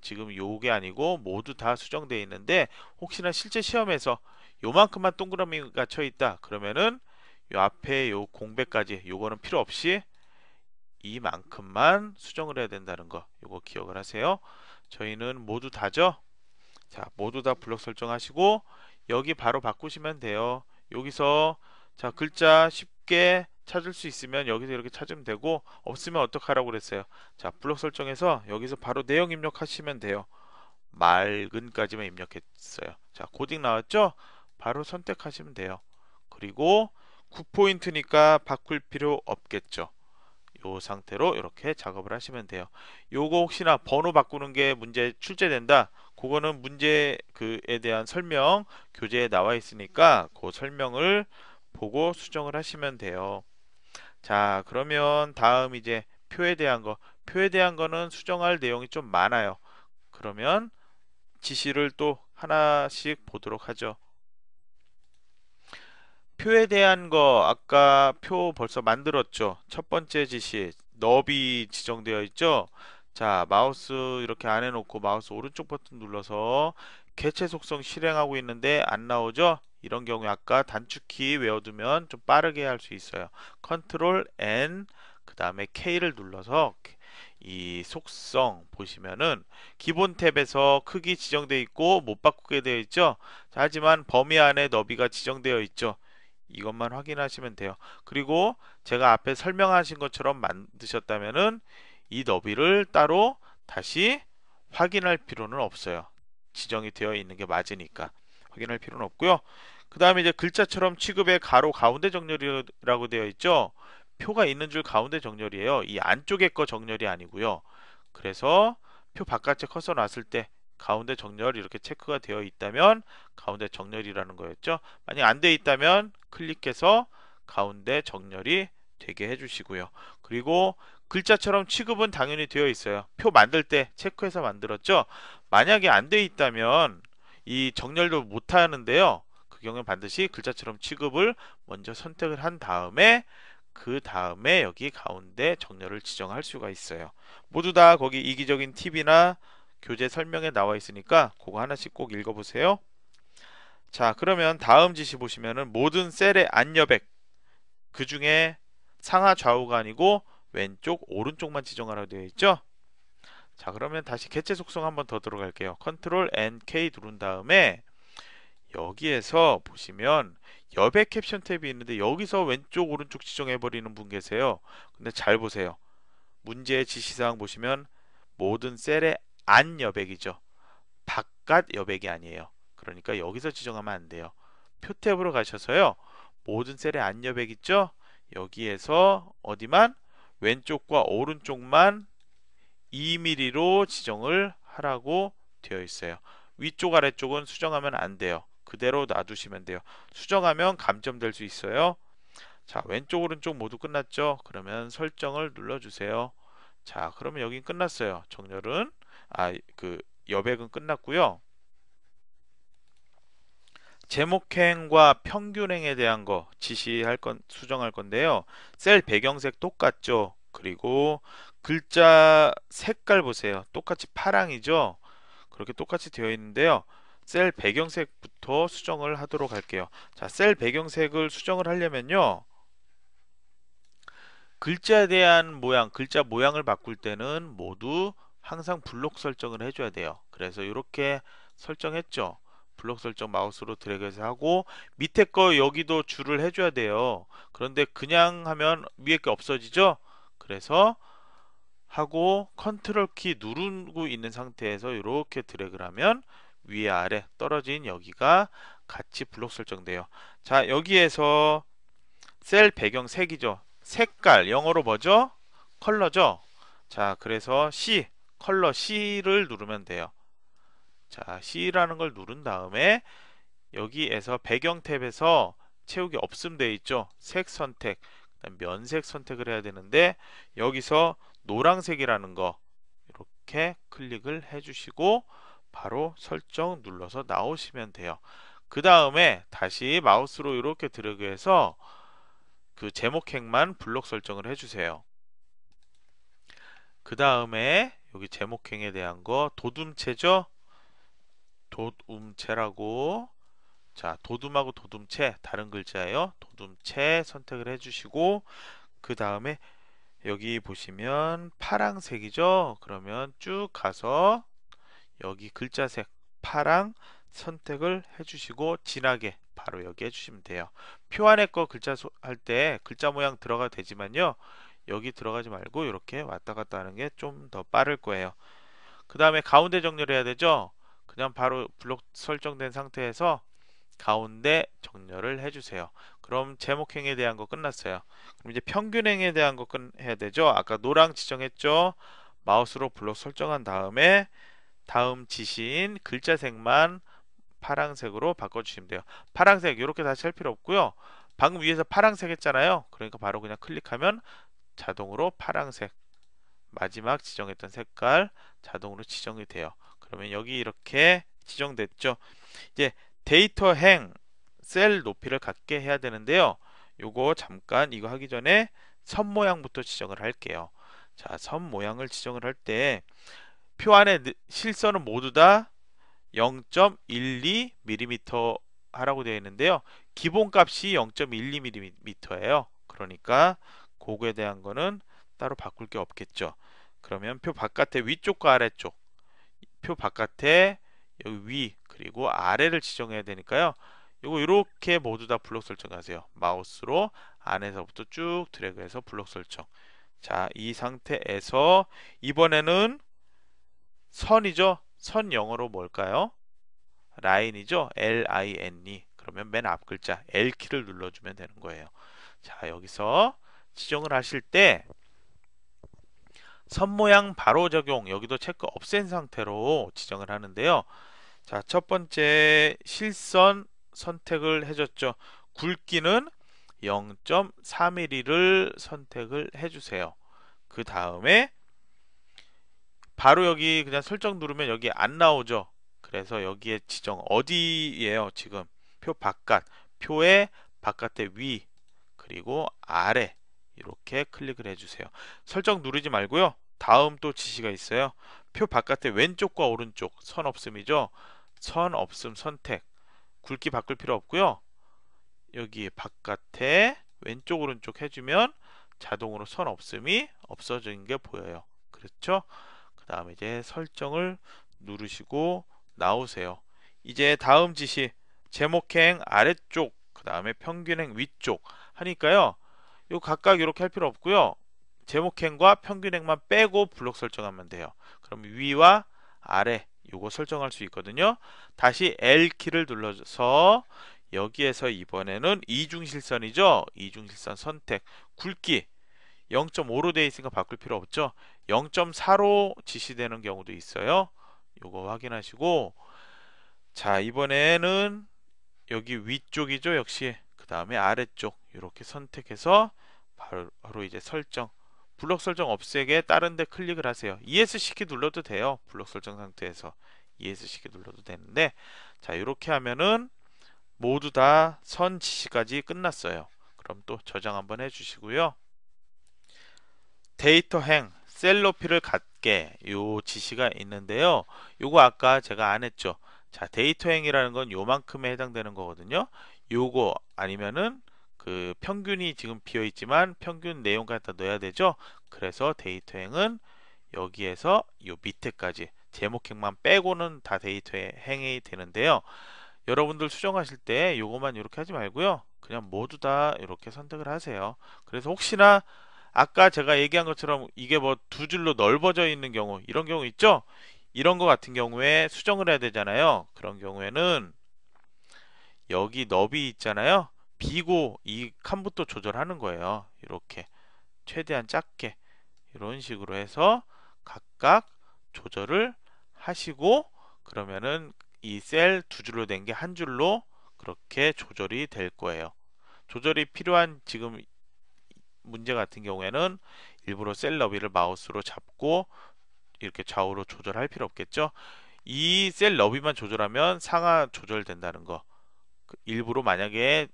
지금 요게 아니고 모두 다 수정되어 있는데 혹시나 실제 시험에서 요만큼만 동그라미가 쳐 있다 그러면은 요 앞에 요 공백까지 요거는 필요 없이 이만큼만 수정을 해야 된다는 거 요거 기억을 하세요 저희는 모두 다죠 자 모두 다 블록 설정하시고 여기 바로 바꾸시면 돼요 여기서 자 글자 10 쉽게 찾을 수 있으면 여기서 이렇게 찾으면 되고 없으면 어떡하라고 그랬어요 자 블록 설정에서 여기서 바로 내용 입력하시면 돼요 맑은까지만 입력했어요 자 고딕 나왔죠 바로 선택하시면 돼요 그리고 9포인트니까 바꿀 필요 없겠죠 요 상태로 이렇게 작업을 하시면 돼요 요거 혹시나 번호 바꾸는 게 문제 출제된다 그거는 문제 그, 에 대한 설명 교재에 나와 있으니까 그 설명을 보고 수정을 하시면 돼요. 자 그러면 다음 이제 표에 대한 거 표에 대한 거는 수정할 내용이 좀 많아요. 그러면 지시를 또 하나씩 보도록 하죠. 표에 대한 거 아까 표 벌써 만들었죠. 첫 번째 지시 너비 지정되어 있죠. 자 마우스 이렇게 안 해놓고 마우스 오른쪽 버튼 눌러서 개체 속성 실행하고 있는데 안 나오죠 이런 경우에 아까 단축키 외워두면 좀 빠르게 할 수 있어요. 컨트롤 N 그 다음에 K를 눌러서 이 속성 보시면은 기본 탭에서 크기 지정되어 있고 못 바꾸게 되어 있죠. 자, 하지만 범위 안에 너비가 지정되어 있죠. 이것만 확인하시면 돼요. 그리고 제가 앞에 설명하신 것처럼 만드셨다면은 이 너비를 따로 다시 확인할 필요는 없어요. 지정이 되어 있는 게 맞으니까. 확인할 필요는 없고요. 그 다음에 이제 글자처럼 취급의 가로 가운데 정렬이라고 되어 있죠. 표가 있는 줄 가운데 정렬이에요. 이 안쪽에 거 정렬이 아니고요. 그래서 표 바깥에 커서 놨을 때 가운데 정렬 이렇게 체크가 되어 있다면 가운데 정렬이라는 거였죠. 만약 안돼 있다면 클릭해서 가운데 정렬이 되게 해주시고요. 그리고 글자처럼 취급은 당연히 되어 있어요. 표 만들 때 체크해서 만들었죠. 만약에 안 돼 있다면 이 정렬도 못 하는데요. 그 경우는 반드시 글자처럼 취급을 먼저 선택을 한 다음에 그 다음에 여기 가운데 정렬을 지정할 수가 있어요. 모두 다 거기 이기적인 팁이나 교재 설명에 나와 있으니까 그거 하나씩 꼭 읽어보세요. 자 그러면 다음 지시 보시면은 모든 셀의 안여백 그 중에 상하 좌우가 아니고 왼쪽 오른쪽만 지정하라고 되어 있죠. 자 그러면 다시 개체 속성 한번 더 들어갈게요 컨트롤 N K 누른 다음에 여기에서 보시면 여백 캡션 탭이 있는데 여기서 왼쪽 오른쪽 지정해 버리는 분 계세요 근데 잘 보세요 문제의 지시사항 보시면 모든 셀의 안 여백이죠 바깥 여백이 아니에요 그러니까 여기서 지정하면 안 돼요 표 탭으로 가셔서요 모든 셀의 안 여백 있죠 여기에서 어디만 왼쪽과 오른쪽만 2mm로 지정을 하라고 되어 있어요. 위쪽 아래쪽은 수정하면 안 돼요. 그대로 놔두시면 돼요. 수정하면 감점될 수 있어요. 자 왼쪽 오른쪽 모두 끝났죠? 그러면 설정을 눌러주세요. 자 그러면 여긴 끝났어요. 정렬은 아 그 여백은 끝났고요. 제목행과 평균행에 대한 거 지시할 건 수정할 건데요. 셀 배경색 똑같죠? 그리고 글자 색깔 보세요. 똑같이 파랑이죠. 그렇게 똑같이 되어 있는데요. 셀 배경색부터 수정을 하도록 할게요. 자, 셀 배경색을 수정을 하려면요. 글자에 대한 모양, 글자 모양을 바꿀 때는 모두 항상 블록 설정을 해줘야 돼요. 그래서 이렇게 설정했죠. 블록 설정 마우스로 드래그해서 하고 밑에 거 여기도 줄을 해줘야 돼요. 그런데 그냥 하면 위에 게 없어지죠. 그래서 하고 컨트롤 키 누르고 있는 상태에서 이렇게 드래그를 하면 위에 아래 떨어진 여기가 같이 블록 설정돼요 자 여기에서 셀 배경 색이죠 색깔 영어로 뭐죠 컬러죠 자 그래서 C 컬러 C를 누르면 돼요 자 C라는 걸 누른 다음에 여기에서 배경 탭에서 채우기 없음 되어 있죠 색 선택 면색 선택을 해야 되는데 여기서 노란색이라는 거 이렇게 클릭을 해주시고 바로 설정 눌러서 나오시면 돼요. 그 다음에 다시 마우스로 이렇게 드래그해서 그 제목행만 블록 설정을 해주세요. 그 다음에 여기 제목행에 대한 거 도둠체죠? 도둠체라고 자 도둠하고 도둠체 다른 글자예요. 도둠체 선택을 해주시고 그 다음에 여기 보시면 파랑색이죠? 그러면 쭉 가서 여기 글자색 파랑 선택을 해주시고 진하게 바로 여기 해주시면 돼요. 표 안에 거 글자 할 때 글자 모양 들어가 되지만요. 여기 들어가지 말고 이렇게 왔다 갔다 하는 게 좀 더 빠를 거예요. 그 다음에 가운데 정렬해야 되죠? 그냥 바로 블록 설정된 상태에서 가운데 정렬을 해주세요. 그럼 제목행에 대한 거 끝났어요. 그럼 이제 평균행에 대한 거 끝, 해야 되죠. 아까 노랑 지정했죠. 마우스로 블록 설정한 다음에 다음 지시인 글자색만 파랑색으로 바꿔주시면 돼요. 파랑색 이렇게 다시 할 필요 없고요. 방금 위에서 파랑색 했잖아요. 그러니까 바로 그냥 클릭하면 자동으로 파랑색 마지막 지정했던 색깔 자동으로 지정이 돼요. 그러면 여기 이렇게 지정됐죠. 이제 데이터 행, 셀 높이를 갖게 해야 되는데요. 요거 잠깐 이거 하기 전에 선 모양부터 지정을 할게요. 자, 선 모양을 지정을 할 때 표 안에 실선은 모두 다 0.12mm 하라고 되어 있는데요. 기본값이 0.12mm예요. 그러니까 그거에 대한 거는 따로 바꿀 게 없겠죠. 그러면 표 바깥에 위쪽과 아래쪽 표 바깥에 여기 위 그리고 아래를 지정해야 되니까요 요거 이렇게 모두 다 블록 설정하세요 마우스로 안에서부터 쭉 드래그해서 블록 설정 자이 상태에서 이번에는 선이죠 선 영어로 뭘까요 라인이죠 L-I-N-E 그러면 맨 앞 글자 L키를 눌러주면 되는 거예요 자 여기서 지정을 하실 때 선 모양 바로 적용 여기도 체크 없앤 상태로 지정을 하는데요 자, 첫 번째 실선 선택을 해줬죠. 굵기는 0.3mm를 선택을 해주세요. 그 다음에 바로 여기 그냥 설정 누르면 여기 안 나오죠. 그래서 여기에 지정 어디예요 지금 표 바깥 표의 바깥의 위 그리고 아래 이렇게 클릭을 해주세요 설정 누르지 말고요 다음 또 지시가 있어요 표 바깥의 왼쪽과 오른쪽 선 없음이죠 선 없음 선택 굵기 바꿀 필요 없고요 여기 바깥에 왼쪽 오른쪽 해주면 자동으로 선 없음이 없어진 게 보여요 그렇죠 그 다음에 이제 설정을 누르시고 나오세요 이제 다음 지시 제목행 아래쪽 그 다음에 평균행 위쪽 하니까요 요 각각 이렇게 할 필요 없고요 제목행과 평균행만 빼고 블록 설정하면 돼요 그럼 위와 아래 이거 설정할 수 있거든요 다시 L키를 눌러서 여기에서 이번에는 이중실선이죠 이중실선 선택 굵기 0.5로 되어 있으니까 바꿀 필요 없죠 0.4로 지시되는 경우도 있어요 이거 확인하시고 자 이번에는 여기 위쪽이죠 역시 그 다음에 아래쪽 이렇게 선택해서 바로, 바로 이제 설정 블록 설정 없애게 다른 데 클릭을 하세요. ESC키 눌러도 돼요. 블록 설정 상태에서 ESC키 눌러도 되는데 자 이렇게 하면은 모두 다 선 지시까지 끝났어요. 그럼 또 저장 한번 해주시고요. 데이터 행 셀로피를 갖게 요 지시가 있는데요. 요거 아까 제가 안 했죠. 자 데이터 행이라는 건 요만큼에 해당되는 거거든요. 요거 아니면은 그 평균이 지금 비어 있지만 평균 내용까지 다 넣어야 되죠. 그래서 데이터행은 여기에서 이 밑에까지 제목행만 빼고는 다 데이터행이 되는데요. 여러분들 수정하실 때요것만 이렇게 하지 말고요. 그냥 모두 다 이렇게 선택을 하세요. 그래서 혹시나 아까 제가 얘기한 것처럼 이게 뭐 두 줄로 넓어져 있는 경우 이런 경우 있죠? 이런 거 같은 경우에 수정을 해야 되잖아요. 그런 경우에는 여기 너비 있잖아요. 비고 이 칸부터 조절하는 거예요. 이렇게 최대한 작게 이런 식으로 해서 각각 조절을 하시고 그러면은 이 셀 두 줄로 된 게 한 줄로 그렇게 조절이 될 거예요. 조절이 필요한 지금 문제 같은 경우에는 일부러 셀 너비를 마우스로 잡고 이렇게 좌우로 조절할 필요 없겠죠. 이 셀 너비만 조절하면 상하 조절된다는 거. 그 일부러 만약에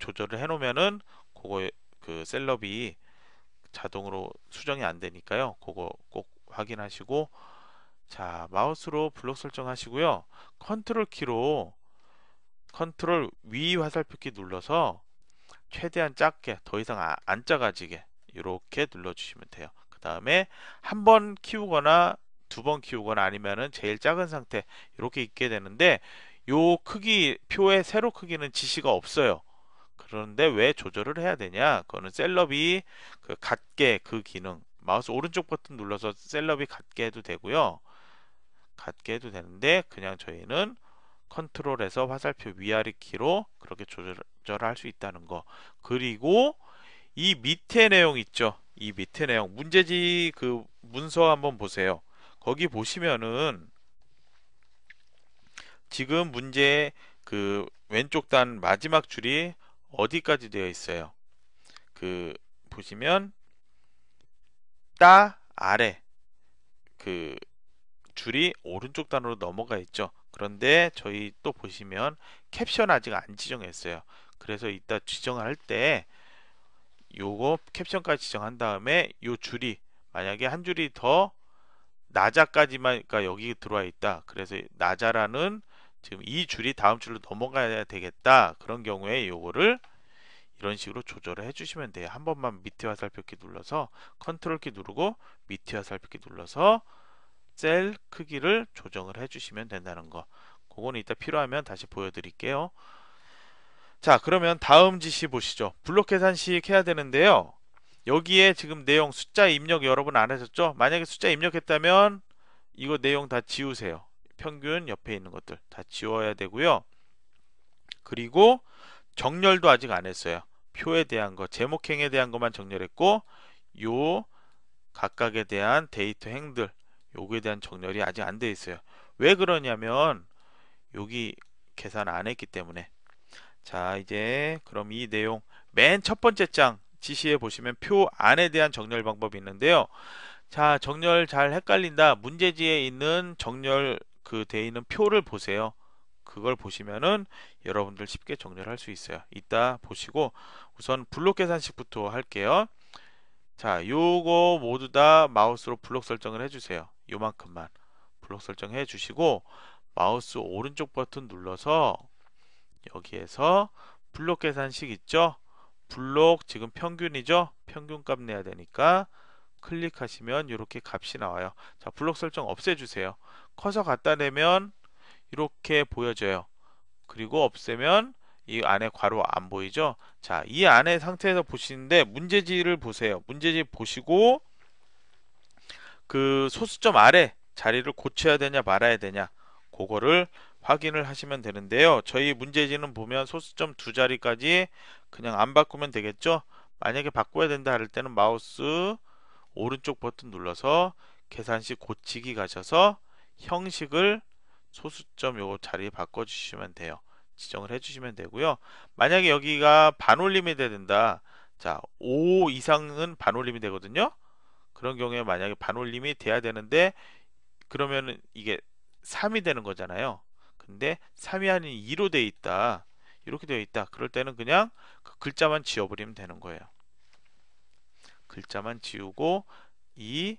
조절을 해놓으면은 그거 그 셀럽이 자동으로 수정이 안 되니까요. 그거 꼭 확인하시고 자 마우스로 블록 설정하시고요. 컨트롤 키로 컨트롤 위 화살표키 눌러서 최대한 작게 더 이상 아, 안 작아지게 이렇게 눌러주시면 돼요. 그 다음에 한 번 키우거나 두 번 키우거나 아니면은 제일 작은 상태 이렇게 있게 되는데 요 크기 표의 세로 크기는 지시가 없어요. 그런데 왜 조절을 해야 되냐? 그거는 셀럽이 그 갖게 그 기능 마우스 오른쪽 버튼 눌러서 셀럽이 갖게 해도 되고요. 갖게 해도 되는데 그냥 저희는 컨트롤에서 화살표 위아래 키로 그렇게 조절할 수 있다는 거. 그리고 이 밑에 내용 있죠. 이 밑에 내용 문제지 그 문서 한번 보세요. 거기 보시면은 지금 문제 그 왼쪽 단 마지막 줄이 어디까지 되어 있어요? 그 보시면 따 아래 그 줄이 오른쪽 단으로 넘어가 있죠. 그런데 저희 또 보시면 캡션 아직 안 지정했어요. 그래서 이따 지정할 때 요거 캡션까지 지정한 다음에 요 줄이 만약에 한 줄이 더 낮아까지만 그러니까 여기 들어와 있다. 그래서 낮아라는 지금 이 줄이 다음 줄로 넘어가야 되겠다 그런 경우에 요거를 이런 식으로 조절을 해주시면 돼요 한 번만 밑에 화살표키 눌러서 컨트롤 키 누르고 밑에 화살표키 눌러서 셀 크기를 조정을 해주시면 된다는 거 그거는 이따 필요하면 다시 보여드릴게요 자 그러면 다음 지시 보시죠 블록 계산식 해야 되는데요 여기에 지금 내용 숫자 입력 여러분 안 하셨죠 만약에 숫자 입력했다면 이거 내용 다 지우세요 평균 옆에 있는 것들 다 지워야 되고요. 그리고 정렬도 아직 안 했어요. 표에 대한 거, 제목행에 대한 것만 정렬했고 요 각각에 대한 데이터 행들 요기에 대한 정렬이 아직 안 돼 있어요. 왜 그러냐면 여기 계산 안 했기 때문에 자 이제 그럼 이 내용 맨 첫 번째 장지시해 보시면 표 안에 대한 정렬 방법이 있는데요. 자 정렬 잘 헷갈린다 문제지에 있는 정렬 그돼 있는 표를 보세요. 그걸 보시면은 여러분들 쉽게 정렬할수 있어요. 이따 보시고 우선 블록 계산식부터 할게요. 자, 요거 모두 다 마우스로 블록 설정을 해주세요. 요만큼만 블록 설정해 주시고 마우스 오른쪽 버튼 눌러서 여기에서 블록 계산식 있죠? 블록 지금 평균이죠? 평균값 내야 되니까 클릭하시면 이렇게 값이 나와요. 자, 블록 설정 없애주세요. 커서 갖다 내면 이렇게 보여져요. 그리고 없애면 이 안에 괄호 안 보이죠? 자, 이 안에 상태에서 보시는데 문제지를 보세요. 문제지 보시고 그 소수점 아래 자리를 고쳐야 되냐 말아야 되냐 그거를 확인을 하시면 되는데요. 저희 문제지는 보면 소수점 두 자리까지 그냥 안 바꾸면 되겠죠? 만약에 바꿔야 된다 할 때는 마우스 오른쪽 버튼 눌러서 계산식 고치기 가셔서 형식을 소수점 요 자리 바꿔주시면 돼요. 지정을 해주시면 되고요. 만약에 여기가 반올림이 돼야 된다. 자, 5 이상은 반올림이 되거든요. 그런 경우에 만약에 반올림이 돼야 되는데 그러면 이게 3이 되는 거잖아요. 근데 3이 아닌 2로 돼 있다. 이렇게 되어 있다. 그럴 때는 그냥 그 글자만 지워버리면 되는 거예요. 글자만 지우고 2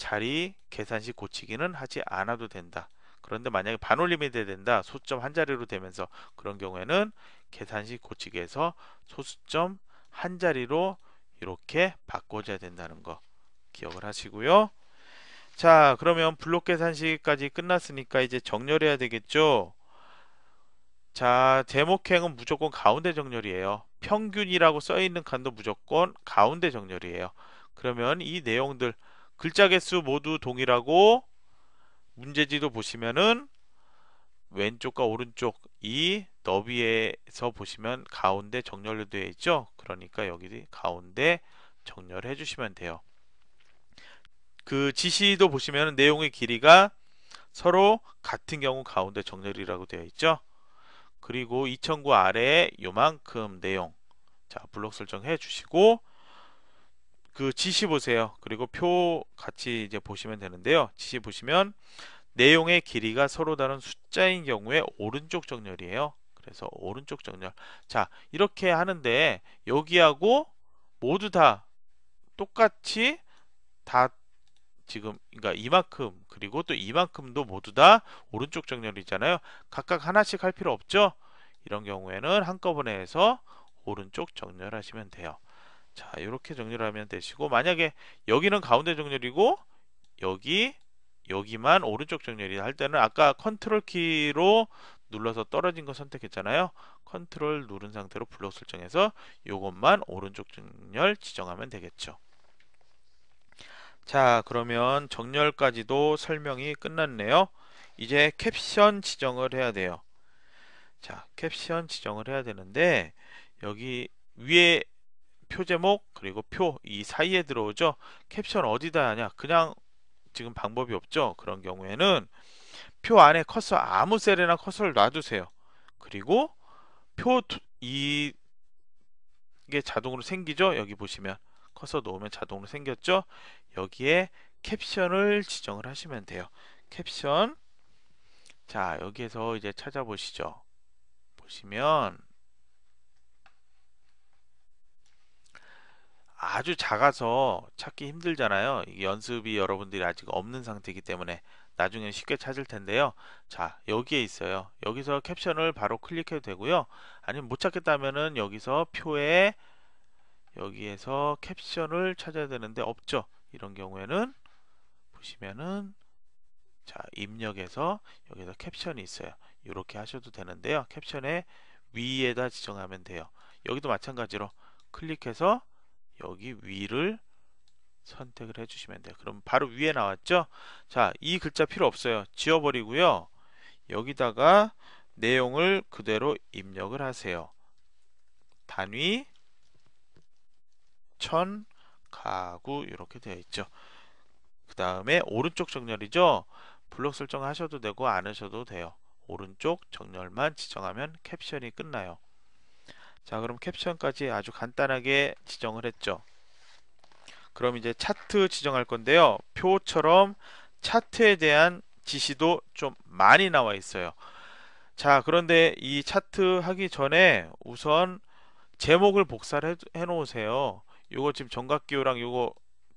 자리 계산식 고치기는 하지 않아도 된다. 그런데 만약에 반올림이 돼야 된다. 소점 한 자리로 되면서 그런 경우에는 계산식 고치기에서 소수점 한 자리로 이렇게 바꿔줘야 된다는 거 기억을 하시고요. 자 그러면 블록 계산식까지 끝났으니까 이제 정렬해야 되겠죠. 자 제목행은 무조건 가운데 정렬이에요. 평균이라고 써있는 칸도 무조건 가운데 정렬이에요. 그러면 이 내용들 글자 개수 모두 동일하고 문제지도 보시면은 왼쪽과 오른쪽 이 너비에서 보시면 가운데 정렬로 되어 있죠 그러니까 여기 가운데 정렬해 주시면 돼요 그 지시도 보시면 내용의 길이가 서로 같은 경우 가운데 정렬이라고 되어 있죠 그리고 2009 아래에 요만큼 내용 자 블록 설정해 주시고 그 지시 보세요. 그리고 표 같이 이제 보시면 되는데요. 지시 보시면 내용의 길이가 서로 다른 숫자인 경우에 오른쪽 정렬이에요. 그래서 오른쪽 정렬. 자, 이렇게 하는데 여기하고 모두 다 똑같이 다 지금 그러니까 이만큼 그리고 또 이만큼도 모두 다 오른쪽 정렬이잖아요. 각각 하나씩 할 필요 없죠? 이런 경우에는 한꺼번에 해서 오른쪽 정렬하시면 돼요. 자 이렇게 정렬 하면 되시고 만약에 여기는 가운데 정렬이고 여기 여기만 오른쪽 정렬이 할 때는 아까 컨트롤 키로 눌러서 떨어진 거 선택했잖아요 컨트롤 누른 상태로 블록 설정해서 이것만 오른쪽 정렬 지정하면 되겠죠 자 그러면 정렬까지도 설명이 끝났네요 이제 캡션 지정을 해야 돼요 자 캡션 지정을 해야 되는데 여기 위에 표 제목 그리고 표 이 사이에 들어오죠 캡션 어디다 하냐 그냥 지금 방법이 없죠 그런 경우에는 표 안에 커서 아무 셀이나 커서를 놔두세요 그리고 표이 이게 자동으로 생기죠 여기 보시면 커서 놓으면 자동으로 생겼죠 여기에 캡션을 지정을 하시면 돼요 캡션 자 여기에서 이제 찾아보시죠 보시면 아주 작아서 찾기 힘들잖아요. 연습이 여러분들이 아직 없는 상태이기 때문에 나중에 쉽게 찾을 텐데요. 자, 여기에 있어요. 여기서 캡션을 바로 클릭해도 되고요. 아니면 못 찾겠다면은 여기서 표에 여기에서 캡션을 찾아야 되는데 없죠. 이런 경우에는 보시면은 자, 입력해서 여기서 캡션이 있어요. 이렇게 하셔도 되는데요. 캡션에 위에다 지정하면 돼요. 여기도 마찬가지로 클릭해서 여기 위를 선택을 해주시면 돼요. 그럼 바로 위에 나왔죠? 자, 이 글자 필요 없어요. 지워버리고요. 여기다가 내용을 그대로 입력을 하세요. 단위, 천, 가구 이렇게 되어 있죠. 그 다음에 오른쪽 정렬이죠. 블록 설정하셔도 되고 안 하셔도 돼요. 오른쪽 정렬만 지정하면 캡션이 끝나요. 자 그럼 캡션까지 아주 간단하게 지정을 했죠 그럼 이제 차트 지정할 건데요 표처럼 차트에 대한 지시도 좀 많이 나와 있어요 자 그런데 이 차트 하기 전에 우선 제목을 복사를 해, 놓으세요 이거 지금 정각기호랑 이거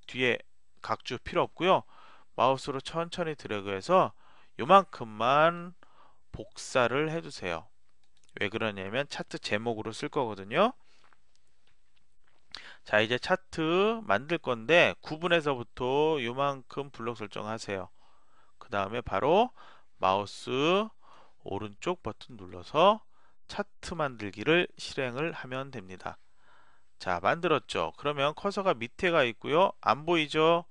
뒤에 각주 필요 없고요 마우스로 천천히 드래그해서 요만큼만 복사를 해주세요 왜 그러냐면 차트 제목으로 쓸 거거든요. 자 이제 차트 만들 건데 구분에서부터 요만큼 블록 설정하세요. 그 다음에 바로 마우스 오른쪽 버튼 눌러서 차트 만들기를 실행을 하면 됩니다. 자 만들었죠 그러면 커서가 밑에 가 있고요 안 보이죠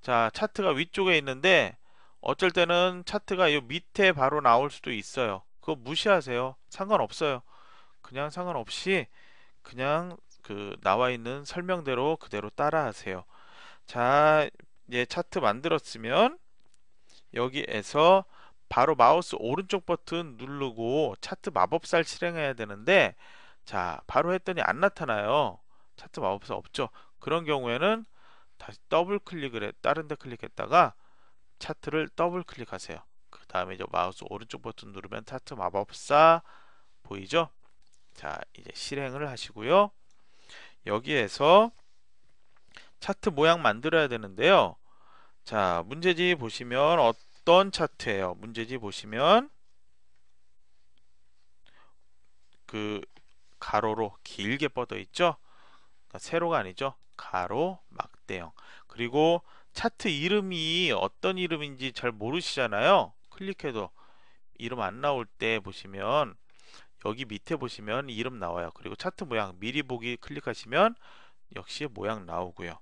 자 차트가 위쪽에 있는데 어쩔 때는 차트가 이 밑에 바로 나올 수도 있어요 그거 무시하세요. 상관없어요. 그냥 상관없이 그냥 그 나와 있는 설명대로 그대로 따라하세요. 자, 예, 차트 만들었으면 여기에서 바로 마우스 오른쪽 버튼 누르고 차트 마법살 실행해야 되는데 자, 바로 했더니 안 나타나요. 차트 마법살 없죠. 그런 경우에는 다시 더블 클릭을 해 다른 데 클릭했다가 차트를 더블 클릭하세요. 다음에 이제 마우스 오른쪽 버튼 누르면 타트 마법사 보이죠? 자 이제 실행을 하시고요. 여기에서 차트 모양 만들어야 되는데요. 자 문제지 보시면 어떤 차트예요? 문제지 보시면 그 가로로 길게 뻗어 있죠? 그러니까 세로가 아니죠? 가로 막대형 그리고 차트 이름이 어떤 이름인지 잘 모르시잖아요 클릭해도 이름 안 나올 때 보시면 여기 밑에 보시면 이름 나와요 그리고 차트 모양 미리 보기 클릭하시면 역시 모양 나오고요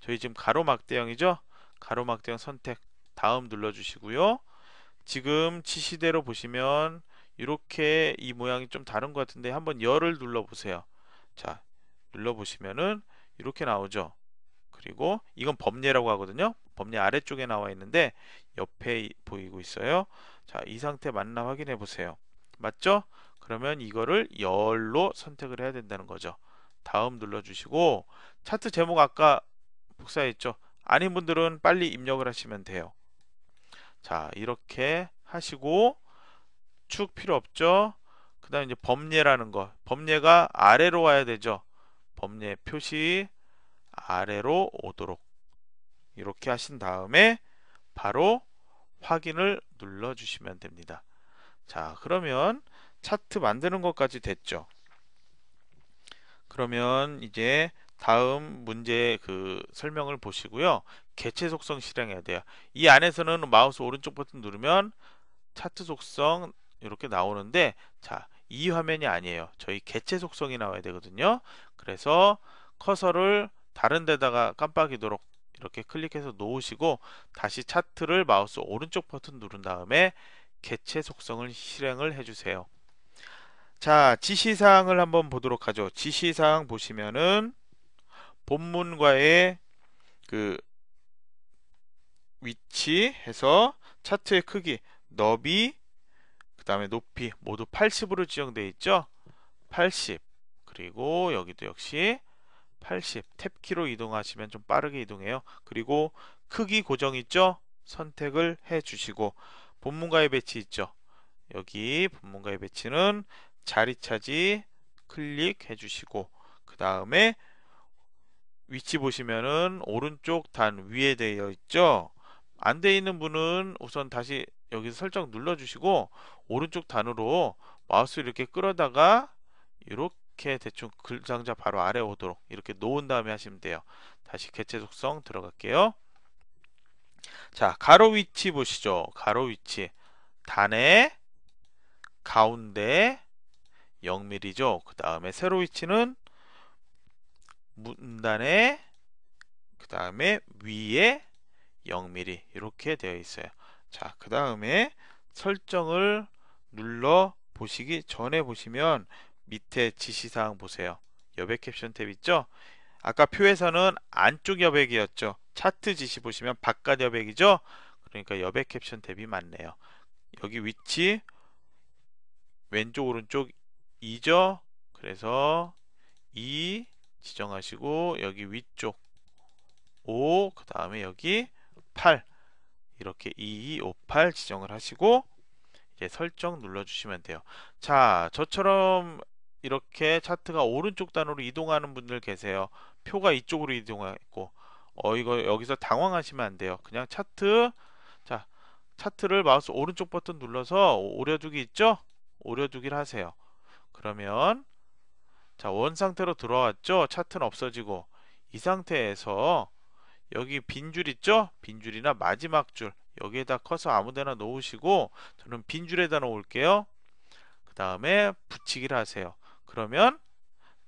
저희 지금 가로막대형이죠 가로막대형 선택 다음 눌러 주시고요 지금 지시대로 보시면 이렇게 이 모양이 좀 다른 것 같은데 한번 열을 눌러 보세요 자 눌러 보시면은 이렇게 나오죠 그리고 이건 법례라고 하거든요. 법례 아래쪽에 나와 있는데 옆에 보이고 있어요. 자, 이 상태 맞나 확인해 보세요. 맞죠? 그러면 이거를 열로 선택을 해야 된다는 거죠. 다음 눌러주시고 차트 제목 아까 복사했죠. 아닌 분들은 빨리 입력을 하시면 돼요. 자, 이렇게 하시고 축 필요 없죠. 그 다음에 이제 법례라는 거. 법례가 아래로 와야 되죠. 법례 표시 아래로 오도록 이렇게 하신 다음에 바로 확인을 눌러 주시면 됩니다 자 그러면 차트 만드는 것까지 됐죠 그러면 이제 다음 문제 그 설명을 보시고요 개체 속성 실행해야 돼요 이 안에서는 마우스 오른쪽 버튼 누르면 차트 속성 이렇게 나오는데 자이 화면이 아니에요 저희 개체 속성이 나와야 되거든요 그래서 커서를 다른 데다가 깜빡이도록 이렇게 클릭해서 놓으시고 다시 차트를 마우스 오른쪽 버튼 누른 다음에 개체 속성을 실행을 해주세요. 자 지시사항을 한번 보도록 하죠. 지시사항 보시면은 본문과의 그 위치해서 차트의 크기, 너비, 그 다음에 높이 모두 80으로 지정되어 있죠. 80 그리고 여기도 역시 80 탭키로 이동하시면 좀 빠르게 이동해요. 그리고 크기 고정 있죠? 선택을 해 주시고 본문가의 배치 있죠? 여기 본문가의 배치는 자리 차지 클릭해 주시고 그 다음에 위치 보시면은 오른쪽 단 위에 되어 있죠? 안 되어 있는 분은 우선 다시 여기서 설정 눌러 주시고 오른쪽 단으로 마우스 이렇게 끌어다가 이렇게 이렇게 대충 글장자 바로 아래 오도록 이렇게 놓은 다음에 하시면 돼요. 다시 개체 속성 들어갈게요. 자, 가로 위치 보시죠. 가로 위치. 단에 가운데 0mm죠. 그 다음에 세로 위치는 문단에 그 다음에 위에 0mm 이렇게 되어 있어요. 자, 그 다음에 설정을 눌러 보시기 전에 보시면 밑에 지시사항 보세요. 여백 캡션 탭 있죠? 아까 표에서는 안쪽 여백이었죠. 차트 지시 보시면 바깥 여백이죠? 그러니까 여백 캡션 탭이 맞네요. 여기 위치 왼쪽 오른쪽 2죠? 그래서 2 지정하시고 여기 위쪽 5, 그 다음에 여기 8 이렇게 2, 5, 8 지정을 하시고 이제 설정 눌러주시면 돼요. 자, 저처럼 이렇게 차트가 오른쪽 단으로 이동하는 분들 계세요. 표가 이쪽으로 이동했고 어 이거 여기서 당황하시면 안 돼요. 그냥 차트 자 차트를 마우스 오른쪽 버튼 눌러서 오려두기 있죠? 오려두기를 하세요. 그러면 자 원 상태로 들어왔죠? 차트는 없어지고 이 상태에서 여기 빈 줄 있죠? 빈 줄이나 마지막 줄 여기에다 커서 아무데나 놓으시고 저는 빈 줄에다 놓을게요. 그 다음에 붙이기를 하세요. 그러면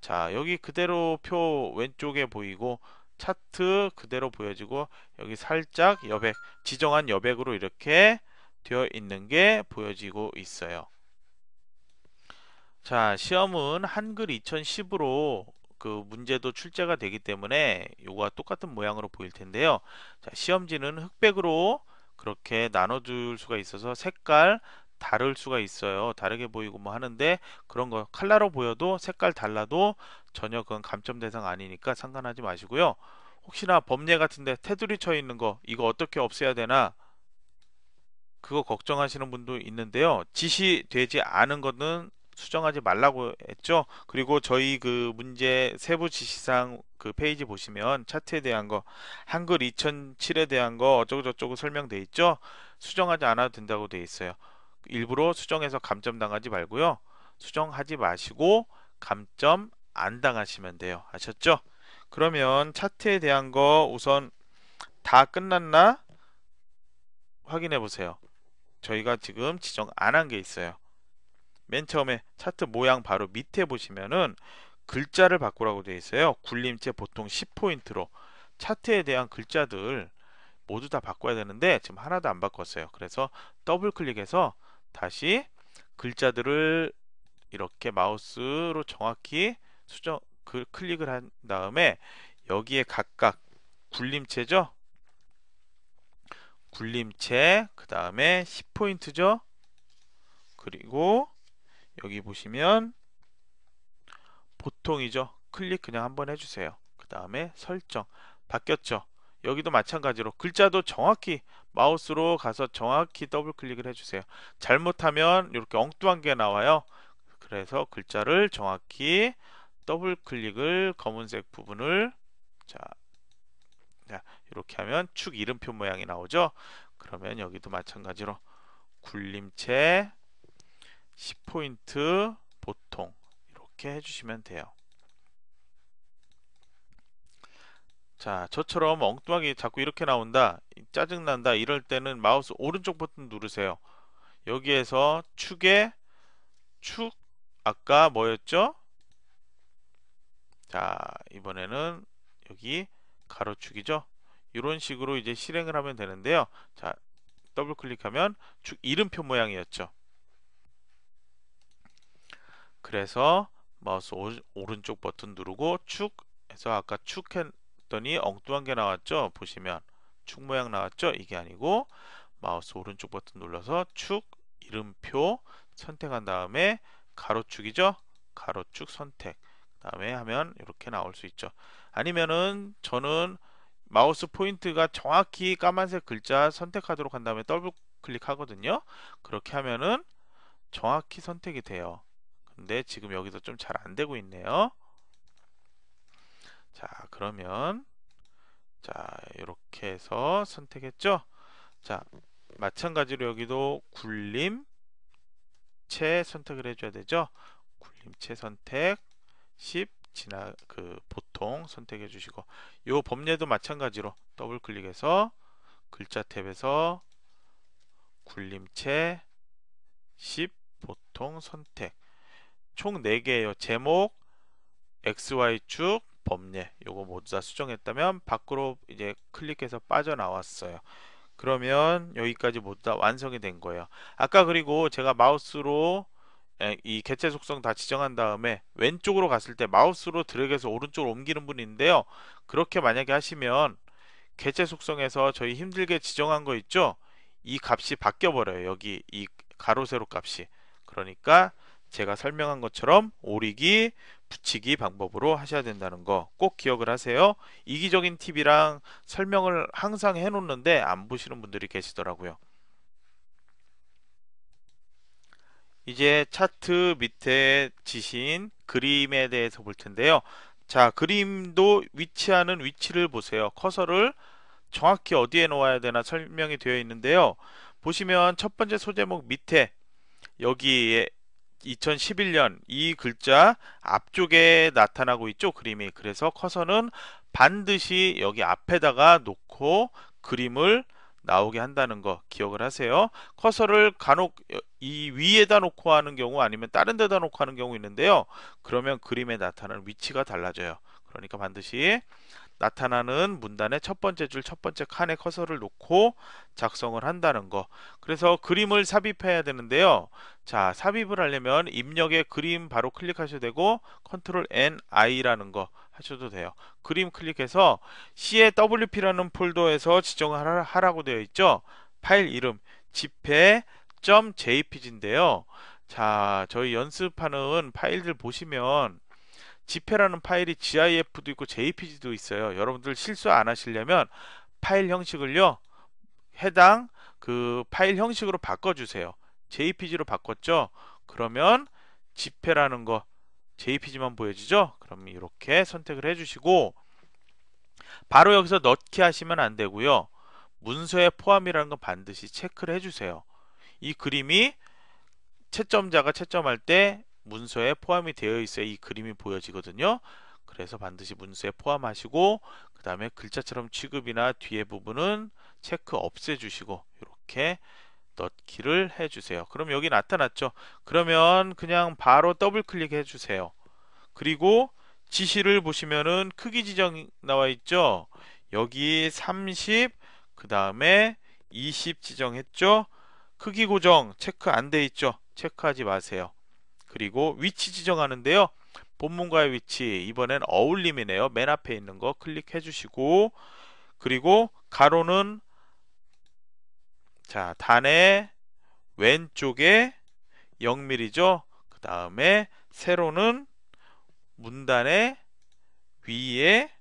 자 여기 그대로 표 왼쪽에 보이고 차트 그대로 보여지고 여기 살짝 여백 지정한 여백으로 이렇게 되어 있는 게 보여지고 있어요 자 시험은 한글 2010으로 그 문제도 출제가 되기 때문에 요거와 똑같은 모양으로 보일 텐데요 자 시험지는 흑백으로 그렇게 나눠줄 수가 있어서 색깔 다를 수가 있어요. 다르게 보이고 뭐 하는데 그런 거 칼라로 보여도 색깔 달라도 전혀 그건 감점 대상 아니니까 상관하지 마시고요. 혹시나 범례 같은데 테두리 쳐 있는 거 이거 어떻게 없애야 되나 그거 걱정하시는 분도 있는데요. 지시되지 않은 거는 수정하지 말라고 했죠. 그리고 저희 그 문제 세부 지시상 그 페이지 보시면 차트에 대한 거 한글 2007에 대한 거 어쩌고저쩌고 설명돼 있죠. 수정하지 않아도 된다고 돼 있어요. 일부러 수정해서 감점 당하지 말고요. 수정하지 마시고 감점 안 당하시면 돼요. 아셨죠? 그러면 차트에 대한 거 우선 다 끝났나 확인해 보세요. 저희가 지금 지정 안 한 게 있어요. 맨 처음에 차트 모양 바로 밑에 보시면은 글자를 바꾸라고 되어 있어요. 굴림체 보통 10포인트로 차트에 대한 글자들 모두 다 바꿔야 되는데 지금 하나도 안 바꿨어요. 그래서 더블 클릭해서 다시 글자들을 이렇게 마우스로 정확히 수정 그 클릭을 한 다음에 여기에 각각 굴림체죠 굴림체 그 다음에 10포인트죠 그리고 여기 보시면 보통이죠 클릭 그냥 한번 해주세요 그 다음에 설정 바뀌었죠 여기도 마찬가지로 글자도 정확히 마우스로 가서 정확히 더블 클릭을 해주세요 잘못하면 이렇게 엉뚱한 게 나와요 그래서 글자를 정확히 더블 클릭을 검은색 부분을 자 이렇게 하면 축 이름표 모양이 나오죠 그러면 여기도 마찬가지로 굴림체 10포인트 보통 이렇게 해주시면 돼요 자, 저처럼 엉뚱하게 자꾸 이렇게 나온다, 짜증난다 이럴 때는 마우스 오른쪽 버튼 누르세요. 여기에서 축에 축 아까 뭐였죠? 자, 이번에는 여기 가로축이죠. 이런 식으로 이제 실행을 하면 되는데요. 자, 더블 클릭하면 축 이름표 모양이었죠. 그래서 마우스 오, 른쪽 버튼 누르고 축 해서 아까 축 했더니 엉뚱한 게 나왔죠 보시면 축 모양 나왔죠 이게 아니고 마우스 오른쪽 버튼 눌러서 축 이름표 선택한 다음에 가로축이죠 가로축 선택 그 다음에 하면 이렇게 나올 수 있죠 아니면은 저는 마우스 포인트가 정확히 까만색 글자 선택하도록 한 다음에 더블 클릭하거든요 그렇게 하면은 정확히 선택이 돼요 근데 지금 여기서 좀 잘 안되고 있네요 자 그러면 자 이렇게 해서 선택했죠 자 마찬가지로 여기도 굴림체 선택을 해줘야 되죠 굴림체 선택 10 지나 그 보통 선택해 주시고 요 범례도 마찬가지로 더블 클릭해서 글자 탭에서 굴림체 10 보통 선택 총 4개예요 제목 xy축 법례 요거 모두 다 수정했다면 밖으로 이제 클릭해서 빠져나왔어요 그러면 여기까지 모두 다 완성이 된 거예요 아까 그리고 제가 마우스로 이 개체 속성 다 지정한 다음에 왼쪽으로 갔을 때 마우스로 드래그해서 오른쪽으로 옮기는 분인데요 그렇게 만약에 하시면 개체 속성에서 저희 힘들게 지정한 거 있죠 이 값이 바뀌어 버려요 여기 이 가로 세로 값이 그러니까 제가 설명한 것처럼 오리기 붙이기 방법으로 하셔야 된다는 거 꼭 기억을 하세요. 이기적인 팁이랑 설명을 항상 해놓는데 안 보시는 분들이 계시더라고요. 이제 차트 밑에 지신 그림에 대해서 볼 텐데요. 자, 그림도 위치하는 위치를 보세요. 커서를 정확히 어디에 놓아야 되나 설명이 되어 있는데요. 보시면 첫 번째 소제목 밑에 여기에 2011년 이 글자 앞쪽에 나타나고 있죠 그림이 그래서 커서는 반드시 여기 앞에다가 놓고 그림을 나오게 한다는 거 기억을 하세요 커서를 간혹 이 위에다 놓고 하는 경우 아니면 다른 데다 놓고 하는 경우 있는데요 그러면 그림에 나타나는 위치가 달라져요 그러니까 반드시 나타나는 문단의 첫 번째 줄 첫 번째 칸에 커서를 놓고 작성을 한다는 거 그래서 그림을 삽입해야 되는데요 자 삽입을 하려면 입력에 그림 바로 클릭하셔도 되고 컨트롤 N I라는 거 하셔도 돼요 그림 클릭해서 C의 WP라는 폴더에서 지정을 하라고 되어 있죠 파일 이름 집회.jpg인데요 자 저희 연습하는 파일들 보시면 지폐라는 파일이 GIF도 있고 JPG도 있어요. 여러분들 실수 안 하시려면 파일 형식을요. 해당 그 파일 형식으로 바꿔주세요. JPG로 바꿨죠? 그러면 지폐라는 거 JPG만 보여지죠? 그럼 이렇게 선택을 해주시고 바로 여기서 넣기 하시면 안 되고요. 문서에 포함이라는 건 반드시 체크를 해주세요. 이 그림이 채점자가 채점할 때 문서에 포함이 되어 있어야 이 그림이 보여지거든요. 그래서 반드시 문서에 포함하시고 그 다음에 글자처럼 취급이나 뒤에 부분은 체크 없애주시고 이렇게 넣기를 해주세요. 그럼 여기 나타났죠. 그러면 그냥 바로 더블 클릭해 주세요. 그리고 지시를 보시면은 크기 지정 나와 있죠. 여기 30, 그 다음에 20 지정했죠. 크기 고정 체크 안 돼 있죠. 체크하지 마세요. 그리고 위치 지정하는데요. 본문과의 위치 이번엔 어울림이네요. 맨 앞에 있는 거 클릭해 주시고 그리고 가로는 자 단의 왼쪽에 0mm죠. 그 다음에 세로는 문단의 위에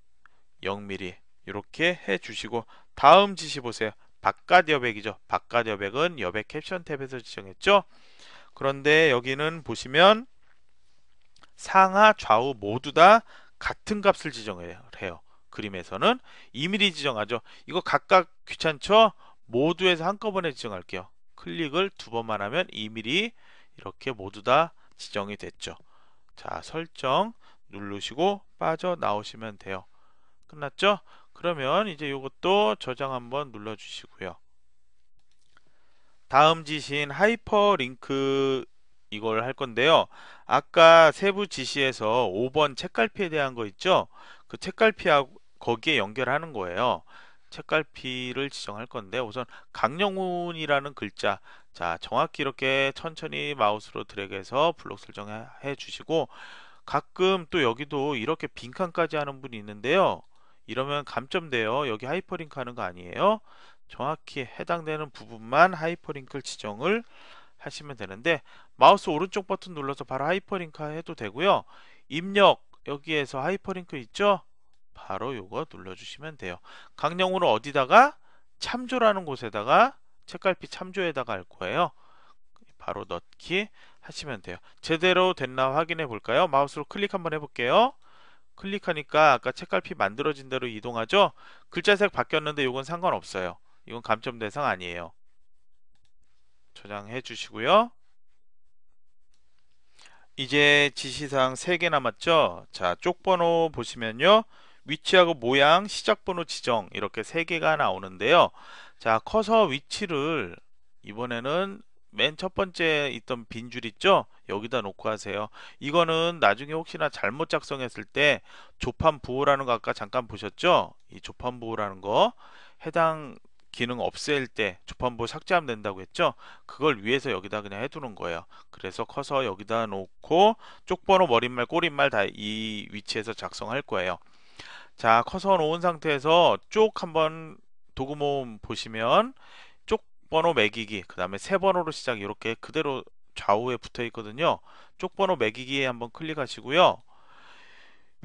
0mm 이렇게 해주시고 다음 지시 보세요. 바깥 여백이죠. 바깥 여백은 여백 캡션 탭에서 지정했죠. 그런데 여기는 보시면 상하 좌우 모두 다 같은 값을 지정해요. 그림에서는 2mm 지정하죠. 이거 각각 귀찮죠? 모두에서 한꺼번에 지정할게요. 클릭을 두 번만 하면 2mm 이렇게 모두 다 지정이 됐죠. 자, 설정 누르시고 빠져나오시면 돼요. 끝났죠? 그러면 이제 이것도 저장 한번 눌러주시고요. 다음 지시인 하이퍼링크 이걸 할 건데요. 아까 세부 지시에서 5번 책갈피에 대한 거 있죠? 그 책갈피하고 거기에 연결하는 거예요. 책갈피를 지정할 건데 우선 강영훈이라는 글자 자 정확히 이렇게 천천히 마우스로 드래그해서 블록 설정해 주시고 가끔 또 여기도 이렇게 빈칸까지 하는 분이 있는데요. 이러면 감점돼요. 여기 하이퍼링크 하는 거 아니에요. 정확히 해당되는 부분만 하이퍼링크를 지정을 하시면 되는데 마우스 오른쪽 버튼 눌러서 바로 하이퍼링크 해도 되고요 입력 여기에서 하이퍼링크 있죠 바로 요거 눌러주시면 돼요 강령으로 어디다가 참조라는 곳에다가 책갈피 참조에다가 할 거예요 바로 넣기 하시면 돼요 제대로 됐나 확인해 볼까요 마우스로 클릭 한번 해볼게요 클릭하니까 아까 책갈피 만들어진 대로 이동하죠 글자색 바뀌었는데 요건 상관없어요 이건 감점 대상 아니에요. 저장해 주시고요. 이제 지시사항 3개 남았죠? 자, 쪽번호 보시면요. 위치하고 모양, 시작번호 지정 이렇게 3개가 나오는데요. 자, 커서 위치를 이번에는 맨 첫 번째 있던 빈 줄 있죠? 여기다 놓고 하세요. 이거는 나중에 혹시나 잘못 작성했을 때 조판 부호라는 거 아까 잠깐 보셨죠? 이 조판 부호라는 거 해당 기능 없앨 때 조판부 삭제하면 된다고 했죠 그걸 위해서 여기다 그냥 해두는 거예요 그래서 커서 여기다 놓고 쪽번호 머릿말 꼬릿말 다 이 위치에서 작성할 거예요 자 커서 놓은 상태에서 쪽 한번 도구 모음 보시면 쪽번호 매기기 그 다음에 세 번호로 시작 이렇게 그대로 좌우에 붙어 있거든요 쪽번호 매기기에 한번 클릭하시고요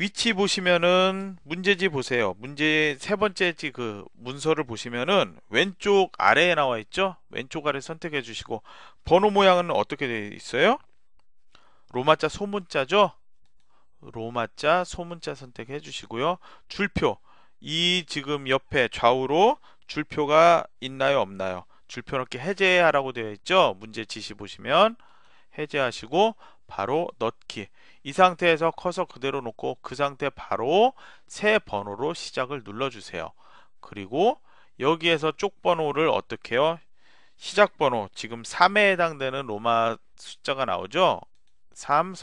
위치 보시면은 문제지 보세요. 문제 세 번째 그 문서를 보시면은 왼쪽 아래에 나와 있죠. 왼쪽 아래 선택해 주시고 번호 모양은 어떻게 되어 있어요? 로마자 소문자죠. 로마자 소문자 선택해 주시고요. 줄표 이 지금 옆에 좌우로 줄표가 있나요 없나요? 줄표 넣기 해제하라고 되어 있죠. 문제 지시 보시면 해제하시고 바로 넣기 이 상태에서 커서 그대로 놓고 그 상태 바로 새 번호로 시작을 눌러주세요. 그리고 여기에서 쪽 번호를 어떻게 해요? 시작 번호 지금 3에 해당되는 로마 숫자가 나오죠? 3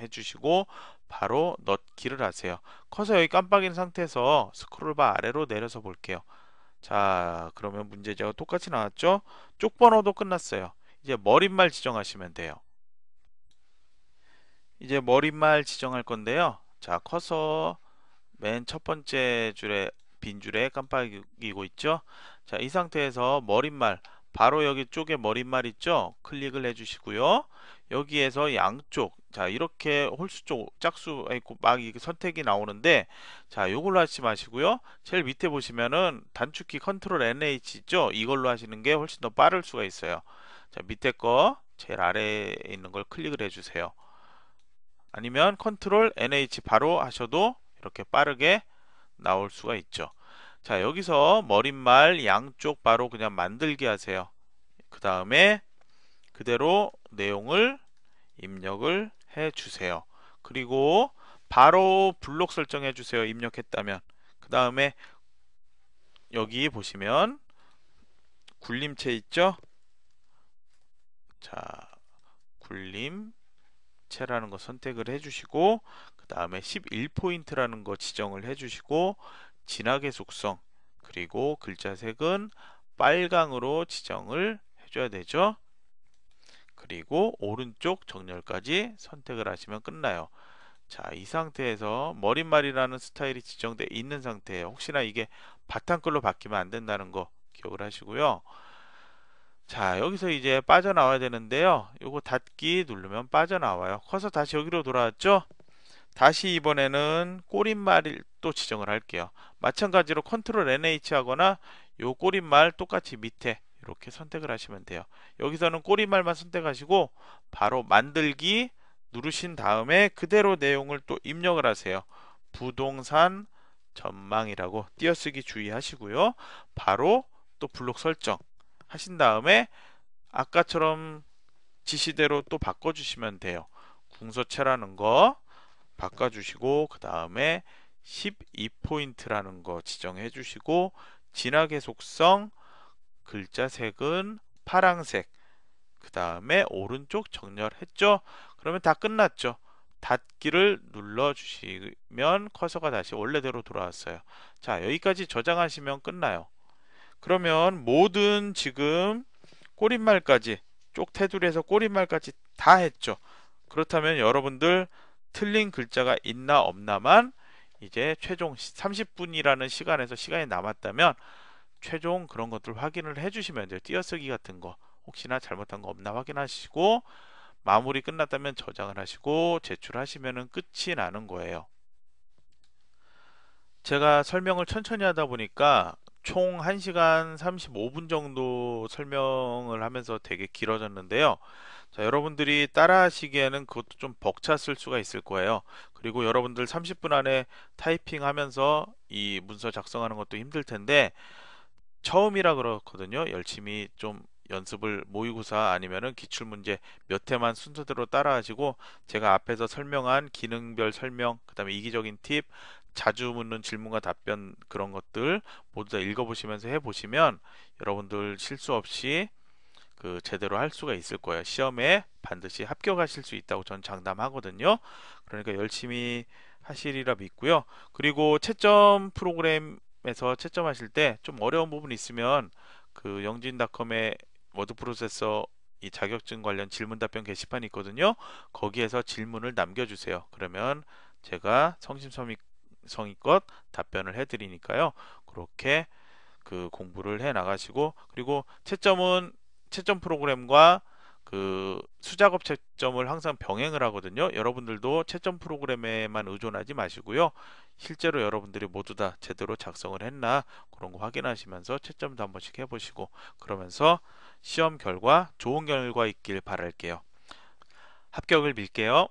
해주시고 바로 넣기를 하세요. 커서 여기 깜빡인 상태에서 스크롤바 아래로 내려서 볼게요. 자 그러면 문제제가 똑같이 나왔죠? 쪽 번호도 끝났어요. 이제 머릿말 지정하시면 돼요. 이제 머릿말 지정할 건데요. 자, 커서 맨 첫 번째 줄에 빈 줄에 깜빡이고 있죠. 자, 이 상태에서 머릿말 바로 여기 쪽에 머릿말 있죠? 클릭을 해 주시고요. 여기에서 양쪽 자, 이렇게 홀수 쪽 짝수 있고 막 이렇게 선택이 나오는데 자, 요걸로 하지 마시고요. 제일 밑에 보시면은 단축키 컨트롤 NH 있죠? 이걸로 하시는 게 훨씬 더 빠를 수가 있어요. 자, 밑에 거 제일 아래에 있는 걸 클릭을 해 주세요. 아니면 컨트롤 NH 바로 하셔도 이렇게 빠르게 나올 수가 있죠. 자 여기서 머릿말 양쪽 바로 그냥 만들게 하세요. 그 다음에 그대로 내용을 입력을 해 주세요. 그리고 바로 블록 설정해 주세요. 입력했다면 그 다음에 여기 보시면 굴림체 있죠? 자 굴림 채라는 거 선택을 해주시고 그 다음에 11포인트라는 거 지정을 해주시고 진하게 속성 그리고 글자 색은 빨강으로 지정을 해줘야 되죠. 그리고 오른쪽 정렬까지 선택을 하시면 끝나요. 자, 이 상태에서 머릿말이라는 스타일이 지정되어 있는 상태에 혹시나 이게 바탕글로 바뀌면 안 된다는 거 기억을 하시고요. 자 여기서 이제 빠져나와야 되는데요 요거 닫기 누르면 빠져나와요 커서 다시 여기로 돌아왔죠 다시 이번에는 꼬린말을 또 지정을 할게요 마찬가지로 컨트롤 NH 하거나 요 꼬린말 똑같이 밑에 이렇게 선택을 하시면 돼요 여기서는 꼬린말만 선택하시고 바로 만들기 누르신 다음에 그대로 내용을 또 입력을 하세요 부동산 전망이라고 띄어쓰기 주의하시고요 바로 또 블록 설정 하신 다음에 아까처럼 지시대로 또 바꿔주시면 돼요. 궁서체라는 거 바꿔주시고 그 다음에 12포인트라는 거 지정해 주시고 진학의 속성 글자 색은 파랑색 그 다음에 오른쪽 정렬했죠 그러면 다 끝났죠 닫기를 눌러 주시면 커서가 다시 원래대로 돌아왔어요 자 여기까지 저장하시면 끝나요 그러면 모든 지금 꼬린말까지 쪽 테두리에서 꼬린말까지 다 했죠. 그렇다면 여러분들 틀린 글자가 있나 없나만 이제 최종 30분이라는 시간에서 시간이 남았다면 최종 그런 것들 확인을 해주시면 돼요. 띄어쓰기 같은 거 혹시나 잘못한 거 없나 확인하시고 마무리 끝났다면 저장을 하시고 제출하시면 끝이 나는 거예요. 제가 설명을 천천히 하다 보니까 총 1시간 35분 정도 설명을 하면서 되게 길어졌는데요. 자, 여러분들이 따라 하시기에는 그것도 좀 벅찼을 수가 있을 거예요. 그리고 여러분들 30분 안에 타이핑 하면서 이 문서 작성하는 것도 힘들 텐데 처음이라 그렇거든요. 열심히 좀 연습을 모의고사 아니면은 기출문제 몇 회만 순서대로 따라 하시고 제가 앞에서 설명한 기능별 설명 그 다음에 이기적인 팁 자주 묻는 질문과 답변 그런 것들 모두 다 읽어보시면서 해보시면 여러분들 실수 없이 그 제대로 할 수가 있을 거예요. 시험에 반드시 합격하실 수 있다고 전 장담하거든요. 그러니까 열심히 하시리라 믿고요. 그리고 채점 프로그램에서 채점하실 때 좀 어려운 부분 있으면 그 영진닷컴의 워드 프로세서 이 자격증 관련 질문 답변 게시판이 있거든요. 거기에서 질문을 남겨주세요. 그러면 제가 성심성의 성의껏 답변을 해드리니까요. 그렇게 그 공부를 해 나가시고 그리고 채점은 채점 프로그램과 그 수작업 채점을 항상 병행을 하거든요. 여러분들도 채점 프로그램에만 의존하지 마시고요. 실제로 여러분들이 모두 다 제대로 작성을 했나 그런 거 확인하시면서 채점도 한 번씩 해보시고 그러면서 시험 결과 좋은 결과 있길 바랄게요. 합격을 빌게요.